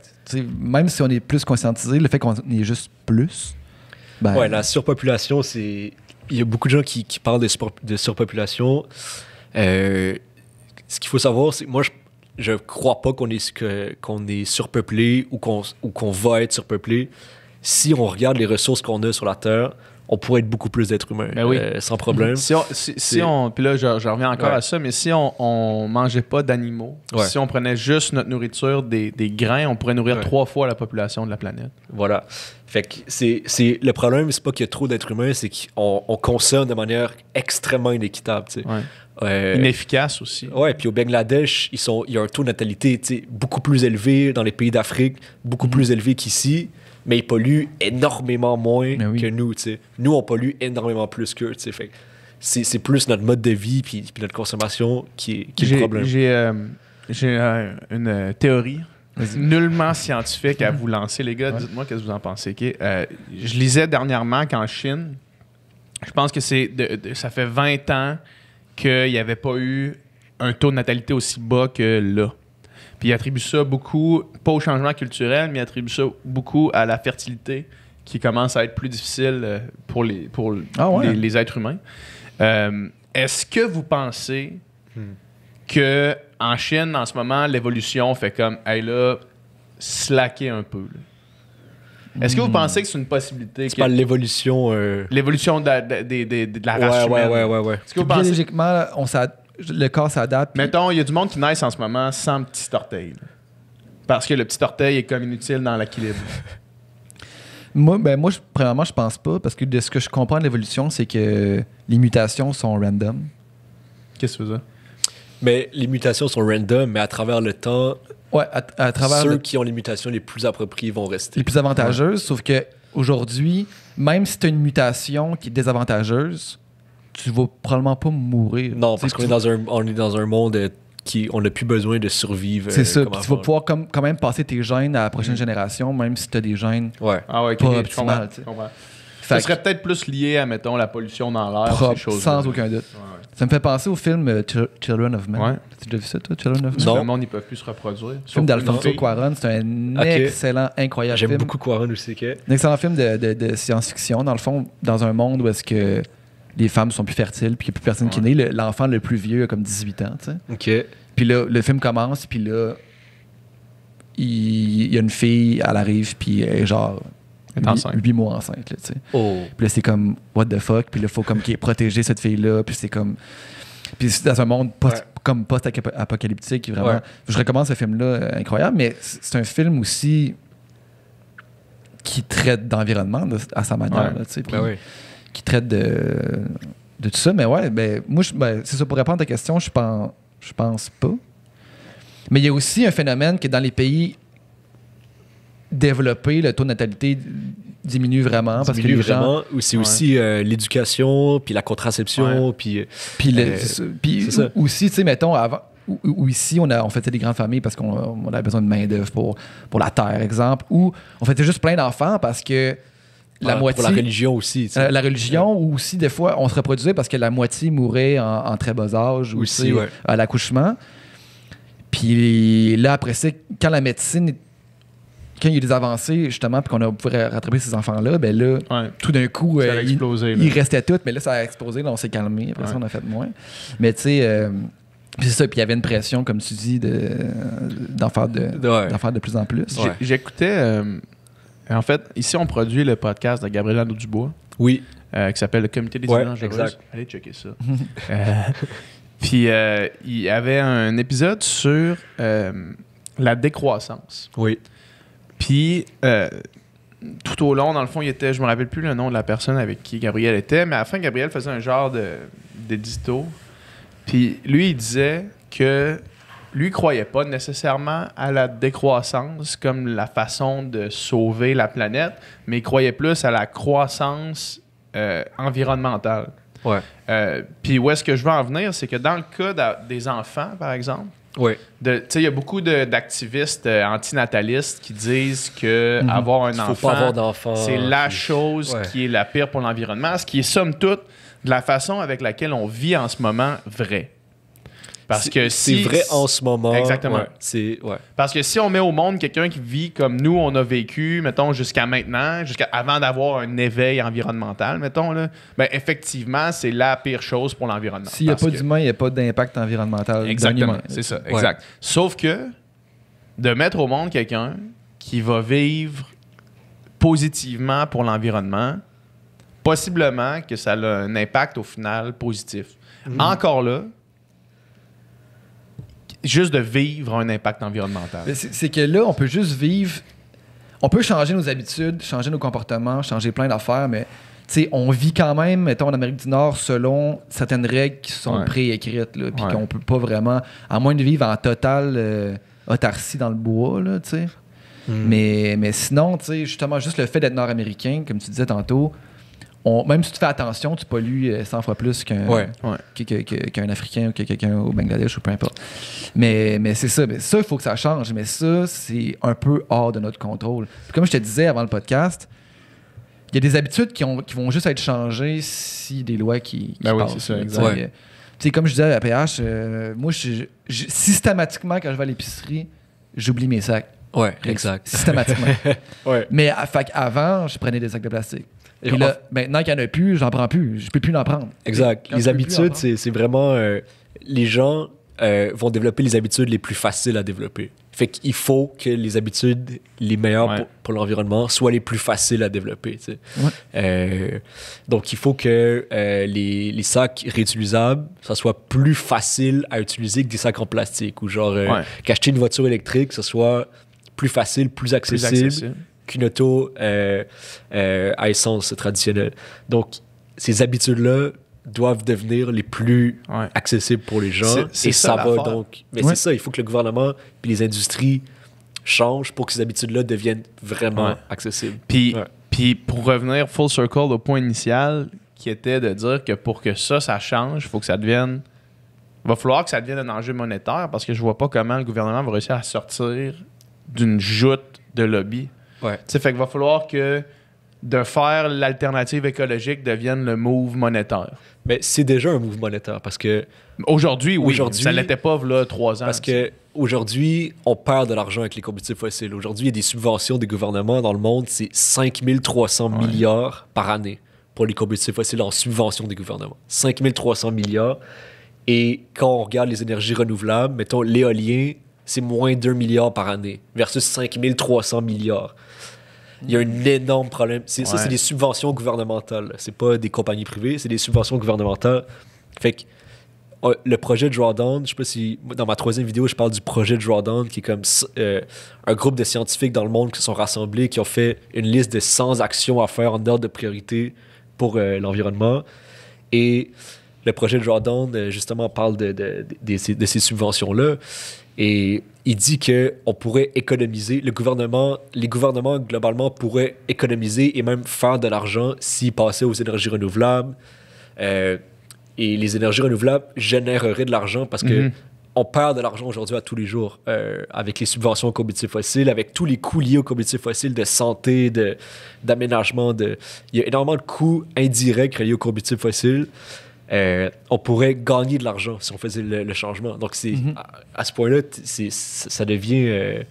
même si on est plus conscientisé, le fait qu'on est juste plus. Oui, ben ouais, la surpopulation, c'est il y a beaucoup de gens qui, parlent de, surpopulation. Euh, ce qu'il faut savoir, c'est que moi, je ne crois pas qu'on est, qu'on est surpeuplé ou qu'on, ou qu'on va être surpeuplé. Si on regarde les ressources qu'on a sur la Terre, on pourrait être beaucoup plus d'êtres humains ben euh, sans problème. Si on, puis là je, reviens encore à ça, mais si on, on mangeait pas d'animaux, si on prenait juste notre nourriture des, grains, on pourrait nourrir trois fois la population de la planète. Voilà. Fait c'est, le problème, c'est pas qu'il y a trop d'êtres humains, c'est qu'on on consomme de manière extrêmement inéquitable. Euh, Inefficace aussi. Ouais, puis au Bangladesh, ils sont, il y a un taux de natalité beaucoup plus élevé dans les pays d'Afrique, beaucoup mm-hmm. plus élevé qu'ici mais ils polluent énormément moins que nous. Nous, on pollue énormément plus qu'eux. c'est, plus notre mode de vie puis, notre consommation qui est, qui est le problème. J'ai, euh, euh, une euh, théorie nullement scientifique à vous lancer, les gars. Dites-moi ce que vous en pensez. je lisais dernièrement qu'en Chine, je pense que c'est ça fait 20 ans qu'il n'y avait pas eu un taux de natalité aussi bas que là. Puis il attribue ça beaucoup, pas au changement culturel, mais il attribue ça beaucoup à la fertilité qui commence à être plus difficile euh, pour les, pour ah les, êtres humains. Euh, est-ce que vous pensez hmm. que en Chine, en ce moment, l'évolution fait comme, elle là, slacker un peu? Est-ce que vous hmm. pensez que c'est une possibilité? C'est pas l'évolution. Euh, l'évolution de, la race humaine. Oui, ouais, ouais, Est-ce que vous pensez... Biologiquement, on le corps s'adapte. Mettons, il y a du monde qui naissent en ce moment sans petit orteil. Parce que le petit orteil est comme inutile dans l'équilibre. moi, ben je, premièrement, je pense pas, parce que de ce que je comprends de l'évolution, c'est que les mutations sont random. Qu'est-ce que c'est Mais les mutations sont random, mais à travers le temps, à, travers ceux qui ont les mutations les plus appropriées vont rester. Les plus avantageuses, sauf que aujourd'hui, même si c'est une mutation qui est désavantageuse, tu vas probablement pas mourir. Non, parce qu'on est, dans un, est dans un monde euh, qui on n'a plus besoin de survivre. C'est euh, ça. Puis tu vas pouvoir quand même passer tes gènes à la prochaine mm. génération, même si tu as des gènes ouais. Ah ouais, pas Ça serait peut-être plus lié à, mettons, la pollution dans l'air, Sans aucun doute. Ça me fait penser au film euh, Children of Men. As-tu déjà vu ça, toi, Children of Men? Non. Le monde, ils peuvent plus se reproduire. Le film d'Alfonso Cuaron, c'est un excellent, incroyable film. J'aime beaucoup Cuaron aussi. Que... Un excellent film de, de science-fiction, dans le fond, dans un monde où est-ce que les femmes sont plus fertiles, puis il n'y a plus personne qui naît. L'enfant le, plus vieux a comme 18 ans, tu sais. OK. Puis là, le film commence, puis là, il, y a une fille, elle arrive, puis elle est genre. 8 mois enceinte, tu sais. Oh. Puis là, c'est comme, what the fuck? Puis là, il faut comme qu'il ait protégé cette fille-là, puis c'est comme. Puis c'est dans un monde comme post-apocalyptique, vraiment. Je recommande ce film-là, euh, incroyable, mais c'est un film aussi qui traite d'environnement à sa manière. tu sais. ben qui traite de, de tout ça. Mais ouais, ben, moi, ben, c'est ça. Pour répondre à ta question, je pense, je pense pas. Mais il y a aussi un phénomène que dans les pays développés, le taux de natalité diminue vraiment parce que les gens c'est aussi euh, l'éducation puis la contraception puis euh, puis, euh, puis aussi tu sais mettons avant ou, ici, on, a, on faisait des grandes familles parce qu'on avait besoin de main-d'œuvre pour, pour la terre, exemple, ou on faisait juste plein d'enfants parce que la ah, Pour la religion aussi. Euh, la religion, aussi, des fois, on se reproduisait parce que la moitié mourait en, très bas âge, aussi, à l'accouchement. Puis là, après ça, quand la médecine, quand il y a des avancées, justement, puis qu'on a pu rattraper ces enfants-là, ben là, tout d'un coup, euh, ils restaient il, restait mais là, ça a explosé, là, on s'est calmé, après ça, on a fait moins. Mais tu sais. Euh, c'est ça, puis il y avait une pression, comme tu dis, d'en faire, de, faire de plus en plus. J'écoutais euh, en fait, ici, on produit le podcast de Gabriel Annaud Dubois. Oui. Euh, qui s'appelle le Comité des étudiants ouais, Allez checker ça. Euh, puis il y avait un épisode sur la décroissance. Oui. Puis tout au long, dans le fond, il était, je me rappelle plus le nom de la personne avec qui Gabriel était, mais à la fin, Gabriel faisait un genre d'édito. Puis lui, il disait que lui croyait pas nécessairement à la décroissance comme la façon de sauver la planète, mais il croyait plus à la croissance euh, environnementale. Ouais. Euh, puis où est-ce que je veux en venir, c'est que dans le cas des enfants, par exemple, oui. Il y a beaucoup d'activistes euh, antinatalistes qui disent que mhm. avoir un enfant, c'est la chose qui est la pire pour l'environnement, ce qui est somme toute de la façon avec laquelle on vit en ce moment vrai. Parce que c'est vrai en ce moment. Exactement. c'est Parce que si on met au monde quelqu'un qui vit comme nous, on a vécu, mettons jusqu'à maintenant, jusqu'à avant d'avoir un éveil environnemental, mettons là, ben effectivement, c'est la pire chose pour l'environnement. S'il n'y a pas d'humain, il n'y a pas d'impact environnemental. Exactement. C'est ça. Exact. Sauf que de mettre au monde quelqu'un qui va vivre positivement pour l'environnement, possiblement que ça a un impact au final positif. Mm-hmm. Encore là, juste de vivre un impact environnemental. C'est que là, on peut juste vivre. On peut changer nos habitudes, changer nos comportements, changer plein d'affaires, mais T'sais, on vit quand même, mettons, en Amérique du Nord, selon certaines règles qui sont préécrites, puis qu'on qu'on peut pas vraiment, à moins de vivre en total euh, autarcie dans le bois, là, sais. Hmm. mais, sinon, justement, juste le fait d'être nord-américain, comme tu disais tantôt, même si tu fais attention, tu pollues 100 euh, fois plus qu'un Africain ou quelqu'un au Bangladesh ou peu importe. Mais, mais c'est ça. Mais ça, il faut que ça change. Mais ça, c'est un peu hors de notre contrôle. comme je te disais avant le podcast, il y a des habitudes qui, vont juste être changées si des lois qui, passent. comme je disais à PH, euh, moi, systématiquement, quand je vais à l'épicerie, j'oublie mes sacs. Ouais, exact. Systématiquement. Mais à, fait, avant, je prenais des sacs de plastique maintenant qu'il n'y en a plus, j'en prends plus. Je peux plus en prendre. Exact. les habitudes, c'est vraiment. Euh, les gens euh, vont développer les habitudes les plus faciles à développer. Fait qu'il faut que les habitudes les meilleures pour, l'environnement soient les plus faciles à développer. Euh, donc, il faut que les, sacs réutilisables, ça soit plus facile à utiliser que des sacs en plastique. Ou genre, qu'acheter une voiture électrique, ce soit plus facile, plus accessible qu'une auto à euh, essence euh, traditionnelle. Donc, ces habitudes-là doivent devenir les plus accessibles pour les gens. et ça, va donc. Mais c'est ça, il faut que le gouvernement et les industries changent pour que ces habitudes-là deviennent vraiment accessibles. Puis, puis pour revenir full circle au point initial, qui était de dire que pour que ça, ça change, il faut que ça devienne. va falloir que ça devienne un enjeu monétaire parce que je vois pas comment le gouvernement va réussir à sortir d'une joute de lobby. Ouais. fait qu'il va falloir que de faire l'alternative écologique devienne le move monétaire. Mais c'est déjà un move monétaire parce que. Aujourd'hui, oui. Aujourd'hui, ça l'était pas, là, trois ans. Parce que aujourd'hui, on perd de l'argent avec les combustibles fossiles. Aujourd'hui, il y a des subventions des gouvernements dans le monde, c'est 5300 300 milliards par année pour les combustibles fossiles en subvention des gouvernements. 300 milliards. Et quand on regarde les énergies renouvelables, mettons l'éolien, c'est moins 2 milliards par année versus 300 milliards il y a un énorme problème. Ça, c'est des subventions gouvernementales. C'est pas des compagnies privées, c'est des subventions gouvernementales. Fait que oh, le projet de jordan je sais pas si dans ma troisième vidéo, je parle du projet de jordan qui est comme euh, un groupe de scientifiques dans le monde qui se sont rassemblés, qui ont fait une liste de 100 actions à faire en ordre de priorité pour euh, l'environnement. Et le projet de jordan euh, justement, parle de, de ces subventions-là. Et il dit que on pourrait économiser, le gouvernement, les gouvernements globalement pourraient économiser et même faire de l'argent s'ils passaient aux énergies renouvelables. Euh, et les énergies renouvelables généreraient de l'argent parce que mhm. on perd de l'argent aujourd'hui à tous les jours euh, avec les subventions aux combustibles fossiles, avec tous les coûts liés aux combustibles fossiles de santé, d'aménagement. De, d'aménagement de... Il y a énormément de coûts indirects liés aux combustibles fossiles. Euh, on pourrait gagner de l'argent si on faisait le, changement. Donc, c'est mhm. à, ce point-là, ça devient. Euh,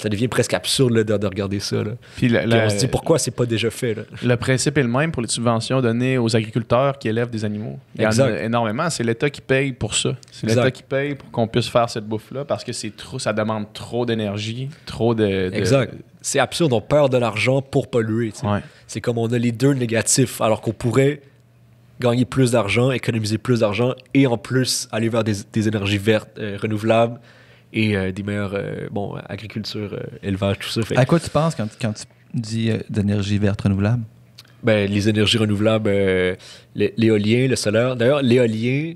ça devient presque absurde de, regarder ça. Là. Puis, on se dit pourquoi c'est pas déjà fait. Le principe est le même pour les subventions données aux agriculteurs qui élèvent des animaux. Il énormément. C'est l'État qui paye pour ça. C'est l'État qui paye pour qu'on puisse faire cette bouffe-là parce que c'est trop, ça demande trop d'énergie, trop de. Exact. C'est absurde. On peur de l'argent pour polluer. C'est comme on a les deux négatifs alors qu'on pourrait gagner plus d'argent, économiser plus d'argent et en plus aller vers des, énergies vertes, euh, renouvelables et euh, des meilleures, euh, bon, agriculture, élevage, tout ça. Fait. À quoi tu penses quand, quand tu dis d'énergie verte renouvelable? Ben, les énergies renouvelables, l'éolien, le solaire. D'ailleurs, l'éolien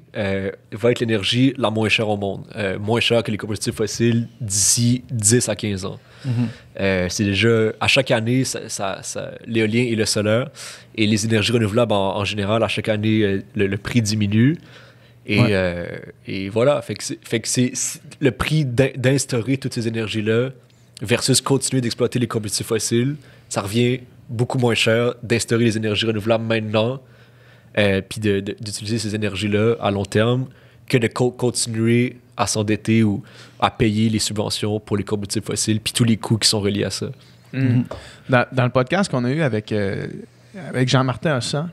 va être l'énergie la moins chère au monde, moins chère que les combustibles fossiles d'ici 10 à 15 ans. Euh, c'est déjà, à chaque année, l'éolien et le solaire et les énergies renouvelables en, général, à chaque année, euh, le, prix diminue. Et, euh, voilà, fait que, le prix d'instaurer toutes ces énergies-là versus continuer d'exploiter les combustibles fossiles, ça revient beaucoup moins cher d'instaurer les énergies renouvelables maintenant, puis d'utiliser ces énergies-là à long terme, que de continuer à s'endetter ou à payer les subventions pour les combustibles fossiles, puis tous les coûts qui sont reliés à ça. Mhm. Dans, le podcast qu'on a eu avec, euh, avec Jean-Martin Hussain,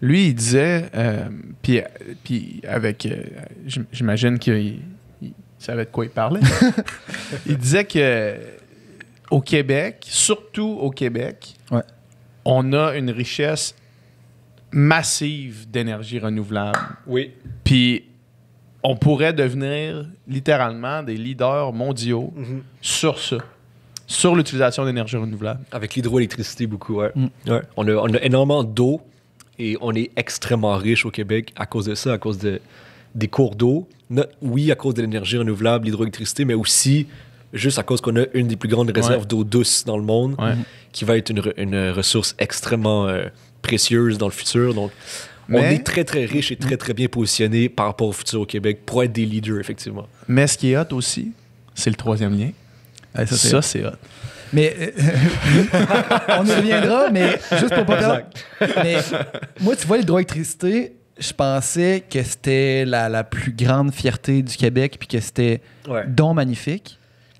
lui, il disait, euh, puis, avec, euh, j'imagine qu'il savait de quoi il parlait, il disait que au Québec, surtout au Québec, on a une richesse massive d'énergie renouvelable. Oui. Puis on pourrait devenir littéralement des leaders mondiaux mhm. sur ça sur l'utilisation d'énergie renouvelable. Avec l'hydroélectricité, beaucoup, ouais. Mm. On, a, énormément d'eau et on est extrêmement riche au Québec à cause de ça, à cause des cours d'eau. Oui, à cause de l'énergie renouvelable, l'hydroélectricité, mais aussi juste à cause qu'on a une des plus grandes réserves d'eau douce dans le monde, qui va être une, ressource extrêmement euh, précieuse dans le futur. Donc, on est très, très riche et très, très bien positionné par rapport au futur au Québec pour être des leaders, effectivement. Mais ce qui est hot aussi, c'est le troisième lien. ça, c'est hot. Mais euh, on y reviendra, mais juste pour pas perdre. Mais moi, tu vois, l'hydroélectricité, je pensais que c'était la, plus grande fierté du Québec, puis que c'était ouais. don magnifique.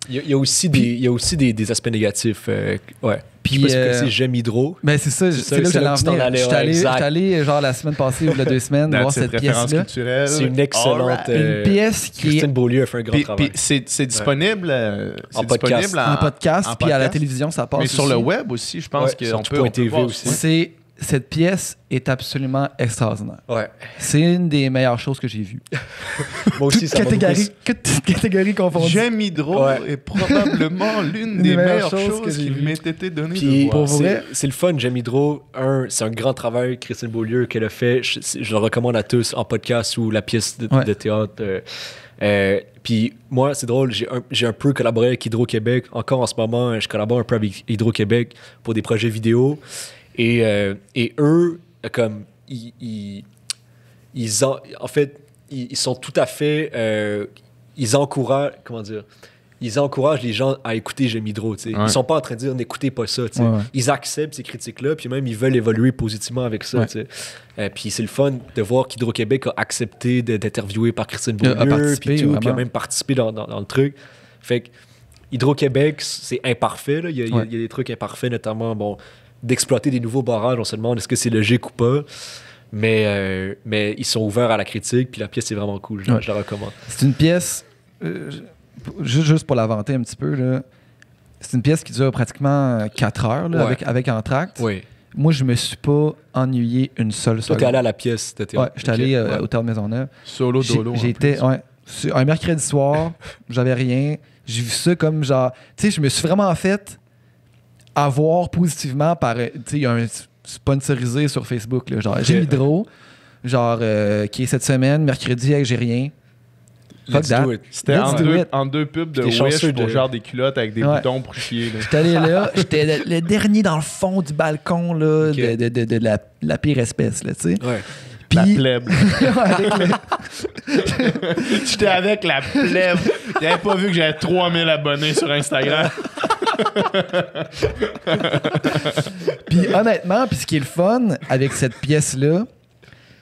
Il y, a, aussi, des, il y a aussi des, aspects négatifs. Euh, ouais. Puis, je sais pas euh, Hydro. Mais ben, c'est ça, c'est là que j'allais en venir. J'étais allé, euh, genre la semaine passée ou la deux semaines voir cette pièce-là. C'est une excellente. Euh, une pièce qui. Christine Beaulieu a fait un grand C'est disponible en podcast. En podcast, puis à la télévision, ça passe. Mais sur le web aussi, je pense qu'on peut. TV aussi. C'est cette pièce est absolument extraordinaire. C'est une des meilleures choses que j'ai vues. Moi aussi, catégorie, catégorie J'aime Hydro est probablement l'une des, meilleures, choses, qui qu'il m'ait été donnée de voir. C'est le fun, J'aime Hydro. Un, c'est un grand travail, Christine Beaulieu, qu'elle a fait. Je, le recommande à tous en podcast ou la pièce de, théâtre. Euh, euh, puis moi, c'est drôle, j'ai un, un, peu collaboré avec Hydro-Québec. Encore en ce moment, je collabore un peu avec Hydro-Québec pour des projets vidéo. Et, euh, et eux, comme, ils, ils, ils en, en, fait, ils, sont tout à fait. Euh, ils encouragent. Comment dire ils encouragent les gens à écouter J'aime Hydro. Ils sont pas en train de dire n'écoutez pas ça. Ils acceptent ces critiques-là, puis même ils veulent évoluer positivement avec ça. sais. Euh, puis c'est le fun de voir qu'Hydro-Québec a accepté d'interviewer par Christine Beaulieu, puis tout, puis a même participé dans, dans, le truc. Fait que Hydro-Québec, c'est imparfait. Il y, y, a des trucs imparfaits, notamment bon, d'exploiter des nouveaux barrages. On se demande est-ce que c'est logique ou pas. Mais, euh, mais ils sont ouverts à la critique, puis la pièce est vraiment cool. Je, la recommande. C'est une pièce, euh, juste, pour la un petit peu, c'est une pièce qui dure pratiquement 4 euh, heures avec, avec Entracte. Moi, je me suis pas ennuyé une seule seconde. Toi, t'es allé à la pièce, t'étais Ouais, j'étais allé au Théâtre Maisonneuve. Solo, solo J'étais, ouais. Un mercredi soir, j'avais rien. J'ai vu ça comme genre. Tu sais, je me suis vraiment fait avoir positivement par. Tu sais, il y a un sponsorisé sur Facebook, genre Jim Hydro, genre euh, qui est cette semaine, mercredi algérien. Let's do C'était en, deux pubs de Wish pour genre des culottes avec des boutons pour chier. J'étais allé là, j'étais le, dernier dans le fond du balcon là, de, de, de la, la, pire espèce. Là, tu sais. Ouais. La plèbe. J'étais avec la plèbe. T'avais pas vu que j'avais 3000 abonnés sur Instagram. puis honnêtement, puis ce qui est le fun avec cette pièce-là,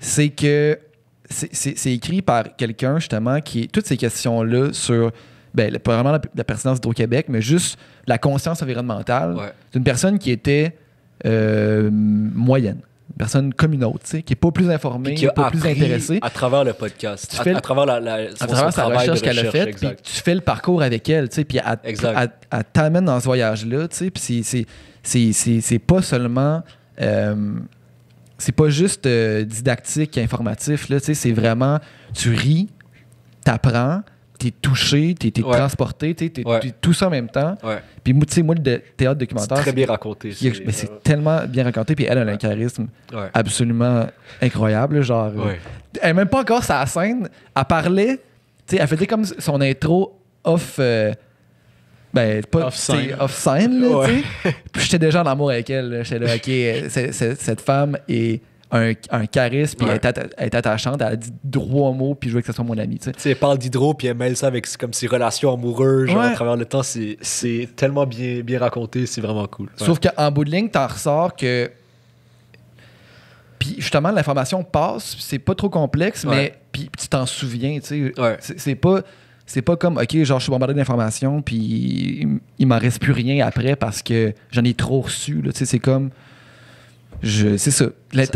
c'est que c'est écrit par quelqu'un justement qui toutes ces questions-là sur ben, pas vraiment la, pertinence d'Hydro-Québec, mais juste la conscience environnementale d'une personne qui était euh, moyenne personne comme une autre, tu sais, qui n'est pas plus informée, qui pas plus intéressée. À travers le podcast, à, travers, la, travail son, à travers sa recherche qu'elle a fait, puis tu fais le parcours avec elle, tu sais, puis elle, t'amène dans ce voyage-là, tu sais, puis c'est pas seulement. Euh, c'est pas juste euh, didactique informatif, tu sais, c'est vraiment. Tu ris, t'apprends, t'es touché, t'es transporté, t'es tout ça en même temps. Puis, tu moi, le théâtre documentaire. C'est très bien raconté. C'est, mais c'est euh, tellement bien raconté. Puis elle, a un charisme absolument incroyable. Genre, elle même pas encore sa scène. Elle parlait, tu sais, elle faisait comme son intro off. Euh, ben pas off-scene off tu sais. Puis j'étais déjà en amour avec elle, j'étais là OK, cette femme est un, charisme, puis elle, est attachante, elle dit trois mots, puis je veux que ce soit mon ami. Tu sais, elle parle d'hydro, puis elle mêle ça avec comme ses relations amoureuses, genre à travers le temps. C'est tellement bien, bien raconté, c'est vraiment cool. Sauf qu'en bout de ligne, t'en ressors que. Puis justement, l'information passe, c'est pas trop complexe, mais puis tu t'en souviens, tu sais. C'est pas c'est pas comme OK, genre je suis bombardé d'informations puis il, m'en reste plus rien après parce que j'en ai trop reçu là, c'est comme c'est ça. La,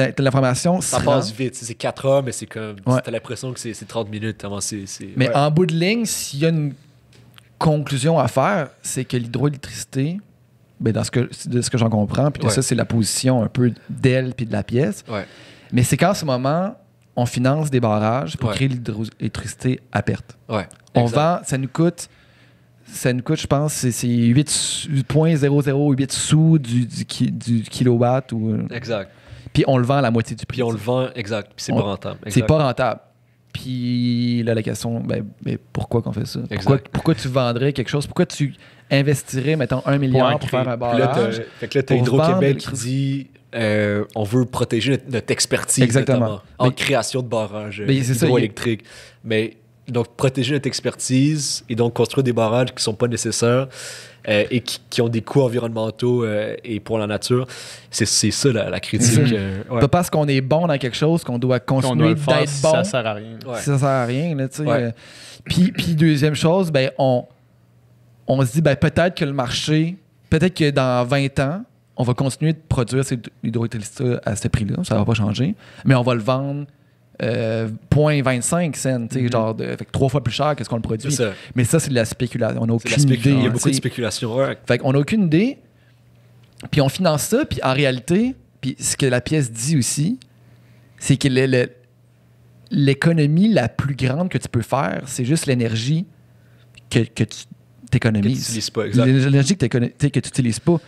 Ça passe vite. C'est 4 heures, mais c'est comme. tu T'as l'impression que c'est, 30 minutes avant. C'est, mais en bout de ligne, s'il y a une conclusion à faire, c'est que l'hydroélectricité, ben dans ce que, de ce que j'en comprends, puis ça, c'est la position un peu d'elle puis de la pièce. Mais c'est qu'en ce moment, on finance des barrages pour créer l'hydroélectricité à perte. On vend, ça nous coûte ça nous coûte, je pense, c'est 8.008 sous du, du, du, kilowatt. Ou... Euh. Exact. Puis on le vend à la moitié du prix. Puis on le vend, exact. Puis c'est pas rentable. C'est pas rentable. Puis là, la question, ben, ben pourquoi qu'on fait ça? Pourquoi, pourquoi, tu vendrais quelque chose? Pourquoi tu investirais, mettons, un milliard pour, faire un barrage? Fait que là, t'as Hydro-Québec qui dit euh, on veut protéger notre, expertise Exactement. en création de barrages hydroélectriques. Mais donc, protéger notre expertise et donc construire des barrages qui ne sont pas nécessaires euh, et qui, ont des coûts environnementaux euh, et pour la nature. C'est ça la, critique. Mhm. Euh, pas parce qu'on est bon dans quelque chose qu'on doit continuer d'être bon. Ça sert à rien. Ça sert à rien. puis, deuxième chose, ben, on, on se dit ben, peut-être que le marché, peut-être que dans 20 ans, on va continuer de produire cette hydroélectricité à ce prix-là. Ça ne va pas changer. Mais on va le vendre euh, point 0.25 cents, mhm. genre de, fait, trois fois plus cher que ce qu'on produit. Mais ça, c'est de la spéculation. On n'a aucune idée. Il y a beaucoup de spéculation. Fait on n'a aucune idée. Puis on finance ça, puis en réalité, puis ce que la pièce dit aussi, c'est que l'économie la plus grande que tu peux faire, c'est juste l'énergie que, que, tu t'économises. L'énergie que tu n'utilises pas.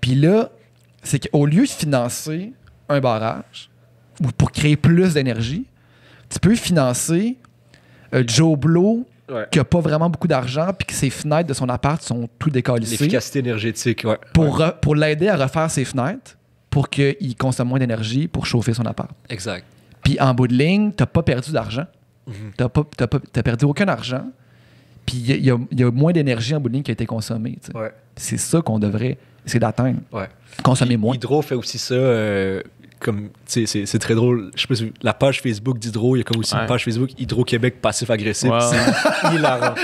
Puis là, c'est qu'au lieu de financer un barrage, pour créer plus d'énergie, tu peux financer euh, Joe Blow qui n'a pas vraiment beaucoup d'argent, puis que ses fenêtres de son appart sont tout décalissées. L'efficacité énergétique, ouais. Pour, pour l'aider à refaire ses fenêtres, pour qu'il consomme moins d'énergie pour chauffer son appart. Exact. Puis en bout de ligne, tu pas perdu d'argent. Mhm. Tu n'as perdu aucun argent. Puis il y, y, a moins d'énergie en bout de ligne qui a été consommée. C'est ça qu'on devrait essayer d'atteindre. Consommer moins. Hydro fait aussi ça. Euh, comme c'est très drôle. Je sais la page Facebook d'Hydro, il y a comme aussi une page Facebook Hydro-Québec passif-agressif. C'est hilarant.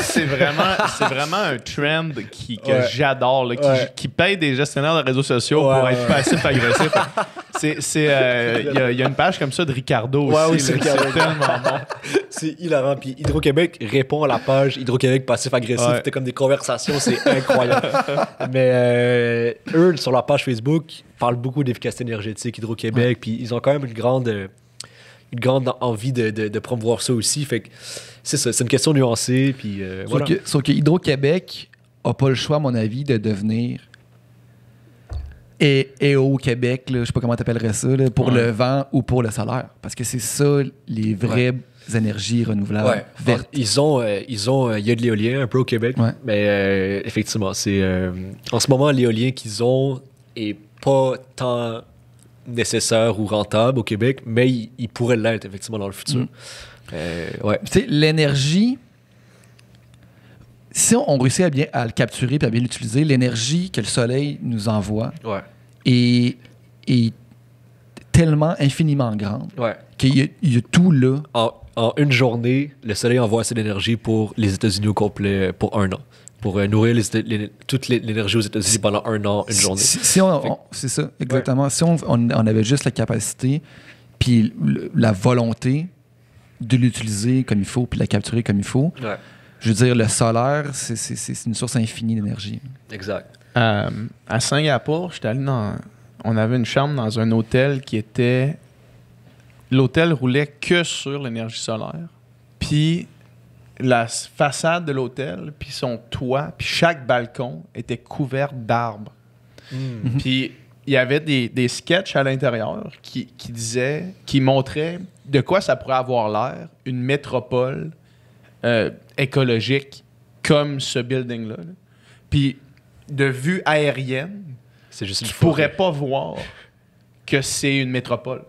C'est vraiment, vraiment un trend qui, que j'adore, qui, paye des gestionnaires de réseaux sociaux pour être passif-agressif. Euh, il y, y, a une page comme ça de Ricardo aussi. c'est hilarant. Puis Hydro-Québec répond à la page Hydro-Québec passif-agressif. C'était comme des conversations, c'est incroyable. Mais euh, eux, sur la page Facebook, parle beaucoup d'efficacité énergétique, Hydro-Québec, puis ils ont quand même une grande, euh, une grande envie de, de, promouvoir ça aussi. Fait que c'est ça, c'est une question nuancée. Puis, euh, sauf, que, Hydro-Québec n'a pas le choix, à mon avis, de devenir. Et, au Québec, je sais pas comment t'appellerais ça, pour le vent ou pour le solaire. Parce que c'est ça les vraies énergies renouvelables vertes. Ils ont, euh, ils ont, il y a de l'éolien un peu au Québec, mais effectivement, c'est en ce moment l'éolien qu'ils ont est pas tant nécessaire ou rentable au Québec, mais il, pourrait l'être effectivement dans le futur. Mm. Euh, l'énergie, si on, réussit à bien à le capturer et à bien l'utiliser, l'énergie que le soleil nous envoie ouais. est, tellement infiniment grande ouais. qu'il y, a tout là. en, une journée, le soleil envoie assez d'énergie pour les États-Unis au complet pour un an pour euh, nourrir toutes toute l'énergie aux États-Unis pendant un an, une journée. c'est ça, exactement. Si on, on, avait juste la capacité, puis la volonté de l'utiliser comme il faut, puis de la capturer comme il faut, je veux dire, le solaire, c'est une source infinie d'énergie. Exact. Euh, à Singapour, j'étais allé dans. On avait une chambre dans un hôtel qui était. L'hôtel roulait que sur l'énergie solaire. Puis la façade de l'hôtel, puis son toit, puis chaque balcon était couvert d'arbres. Hmm. Mhm. Puis il y avait des, des sketchs à l'intérieur qui, qui, disaient, qui montraient de quoi ça pourrait avoir l'air, une métropole euh, écologique comme ce building-là. Puis de vue aérienne, c'est juste pourrais pas voir que c'est une métropole.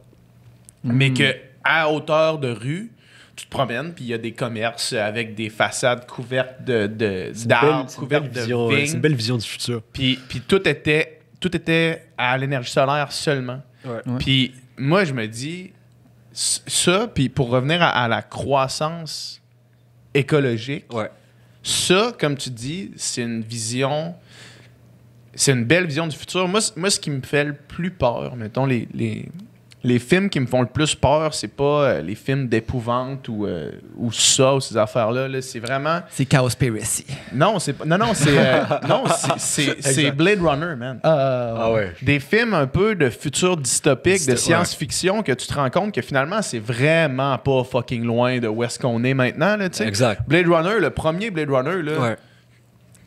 Hmm. Mais que à hauteur de rue, tu te promènes, puis il y a des commerces avec des façades couvertes de, d'arbres, couvertes de vignes. C'est une belle vision du futur. Puis, tout, était, tout était à l'énergie solaire seulement. Puis moi, je me dis, ça, puis pour revenir à, la croissance écologique, ça, comme tu dis, c'est une vision, c'est une belle vision du futur. Moi, ce qui me fait le plus peur, mettons, les, les films qui me font le plus peur, c'est pas euh, les films d'épouvante ou, euh, ou ça ou ces affaires-là. c'est vraiment. C'est Cowspiracy. Non, c'est Non, non, c'est. Euh, non, c'est Blade Runner, man. Ah, ah ouais. Des films un peu de futur dystopique, de science-fiction que tu te rends compte que finalement, c'est vraiment pas fucking loin de où est-ce qu'on est maintenant, là, tu sais. Exact. Blade Runner, le premier Blade Runner, là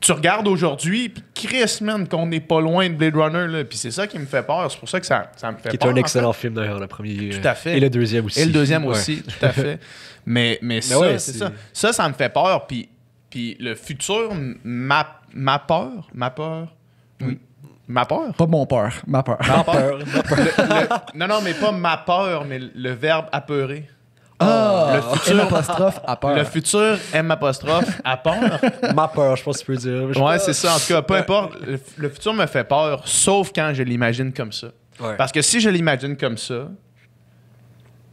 tu regardes aujourd'hui, puis Chris, man, qu'on n'est pas loin de Blade Runner, Puis c'est ça qui me fait peur. C'est pour ça que ça, ça me fait peur. Qui un excellent film, d'ailleurs, le premier. Tout à fait. Et le deuxième aussi. Et le deuxième aussi, tout à fait. Mais, mais, ça, c'est ça. Ça, ça me fait peur. Puis, puis le futur, ma, peur, ma peur. Oui. Ma peur? Pas mon peur, ma peur. Ma peur. non, non, mais pas ma peur, mais le verbe apeurer. Ah! Le futur. M apostrophe à peur. Le futur M à peur. Ma peur, je pense que tu peux dire. c'est ça. En tout cas, peu importe. Le, futur me fait peur, sauf quand je l'imagine comme ça. Parce que si je l'imagine comme ça,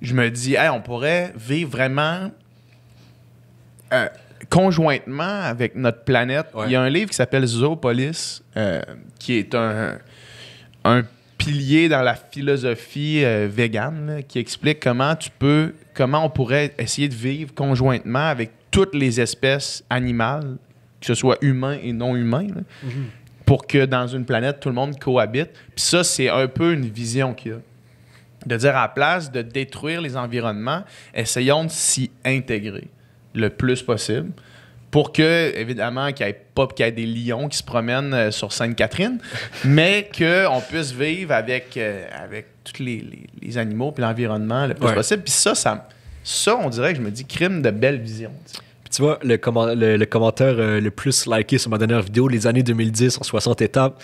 je me dis, hey, on pourrait vivre vraiment euh, conjointement avec notre planète. Il y a un livre qui s'appelle Zoopolis, euh, qui est un, un pilier dans la philosophie vegan euh, végane qui explique comment tu peux comment on pourrait essayer de vivre conjointement avec toutes les espèces animales, que ce soit humains et non humains, mhm. pour que dans une planète, tout le monde cohabite. Puis ça, c'est un peu une vision qu'il y a. De dire à la place de détruire les environnements, essayons de s'y intégrer le plus possible pour que, évidemment, qu'il n'y ait pas qu'il y des lions qui se promènent euh, sur Sainte-Catherine, mais qu'on puisse vivre avec, euh, avec tous les, animaux et l'environnement le plus possible. Puis ça, ça, ça, on dirait que je me dis crime de belle vision. tu vois, le, le, commentaire euh, le plus liké sur ma dernière vidéo, les années 2010 en 60 étapes,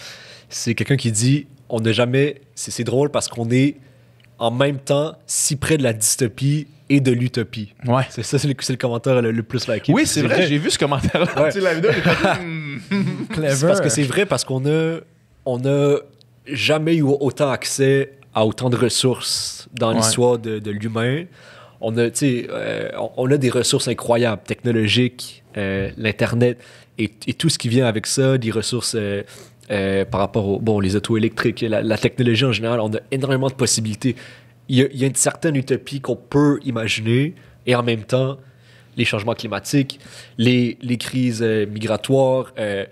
c'est quelqu'un qui dit on n'a jamais. C'est drôle parce qu'on est en même temps si près de la dystopie et de l'utopie. Ouais. C'est ça, c'est le, commentaire le, plus liké. Oui, c'est vrai, j'ai vu ce commentaire-là. Ouais. la vidéo, hmm. Clever. Parce que c'est vrai, parce qu'on a, on a jamais eu autant accès à autant de ressources dans l'histoire de, l'humain. On a, euh, on a des ressources incroyables, technologiques, euh, l'Internet et, tout ce qui vient avec ça, des ressources euh, euh, par rapport aux bon, les autos électriques, la, la, technologie en général, on a énormément de possibilités. Il y a, une certaine utopie qu'on peut imaginer et en même temps, les changements climatiques, les, les crises euh, migratoires, euh,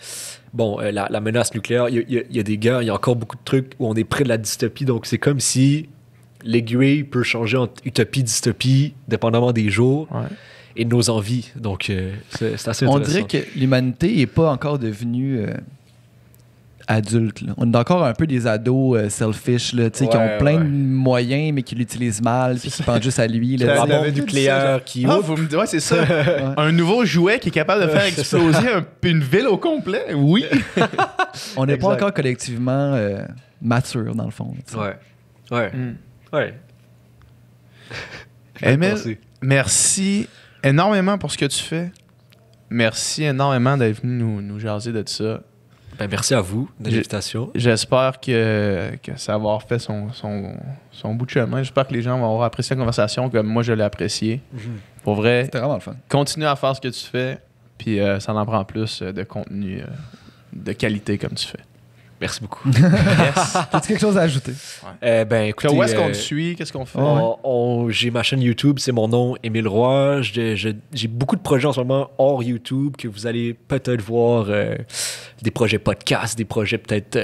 bon, la, menace nucléaire, il y, a des guerres, il y a encore beaucoup de trucs où on est près de la dystopie. Donc, c'est comme si l'aiguille peut changer en utopie, dystopie, dépendamment des jours. Et de nos envies. Donc, c'est assez On dirait que l'humanité n'est pas encore devenue adultes. On est encore un peu des ados euh, selfish, qui ont plein de moyens, mais qui l'utilisent mal, puis qui pensent juste à lui. Là, du nucléaire ah, qui. vous me dites, ouais, c'est ça. un nouveau jouet qui est capable de faire exploser une ville au complet. Oui. On n'est pas encore collectivement euh, mature, dans le fond. Ouais. Ouais. Hmm. Ouais. merci énormément pour ce que tu fais. Merci énormément d'être venu nous, nous jaser de ça. Ben, merci à vous de J'espère que, que, ça va avoir fait son, bout de chemin. J'espère que les gens vont avoir apprécié la conversation comme moi je l'ai apprécié. Mhm. Pour vrai, Continue à faire ce que tu fais, puis euh, ça en prend plus euh, de contenu euh, de qualité comme tu fais. Merci beaucoup. yes. quelque chose à ajouter? Euh, ben, écoutez, où est-ce euh, qu'on suit? Qu'est-ce qu'on fait? j'ai ma chaîne YouTube, c'est mon nom, Émile Roy. J'ai beaucoup de projets en ce moment hors YouTube que vous allez peut-être voir. Euh, des projets podcast des projets peut-être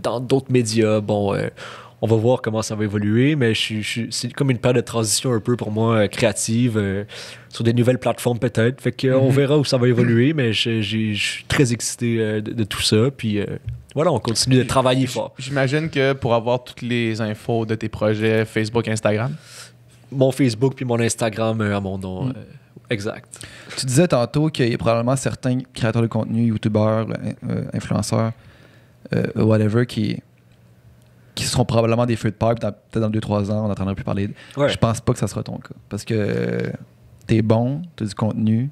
dans d'autres médias. Bon, on va voir comment ça va évoluer, mais je, c'est comme une période de transition un peu pour moi créative sur des nouvelles plateformes peut-être. Fait qu'on mhm. verra où ça va évoluer, mais je, suis très excité de, tout ça. Puis voilà, on continue de travailler fort. J'imagine que pour avoir toutes les infos de tes projets, Facebook, Instagram. Mon Facebook puis mon Instagram euh, à mon nom. Hmm. Euh, exact. Tu disais tantôt qu'il y a probablement certains créateurs de contenu, youtubeurs, euh, influenceurs, whatever, qui, qui seront probablement des feux de pipe. Peut-être dans 2-3 ans, on n'entendra plus parler. Je Je pense pas que ça sera ton cas. Parce que tu es bon, tu as du contenu,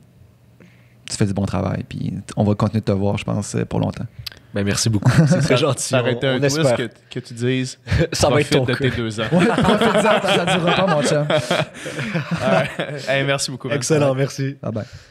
tu fais du bon travail. Puis on va continuer de te voir, je pense, pour longtemps. Ben merci beaucoup. C'est très gentil. Ça aurait un twist que, tu dises ça va être ton de tes deux ans. Ouais, en fait, ça durera pas, mon chum. merci beaucoup. Excellent, merci. Bye bye.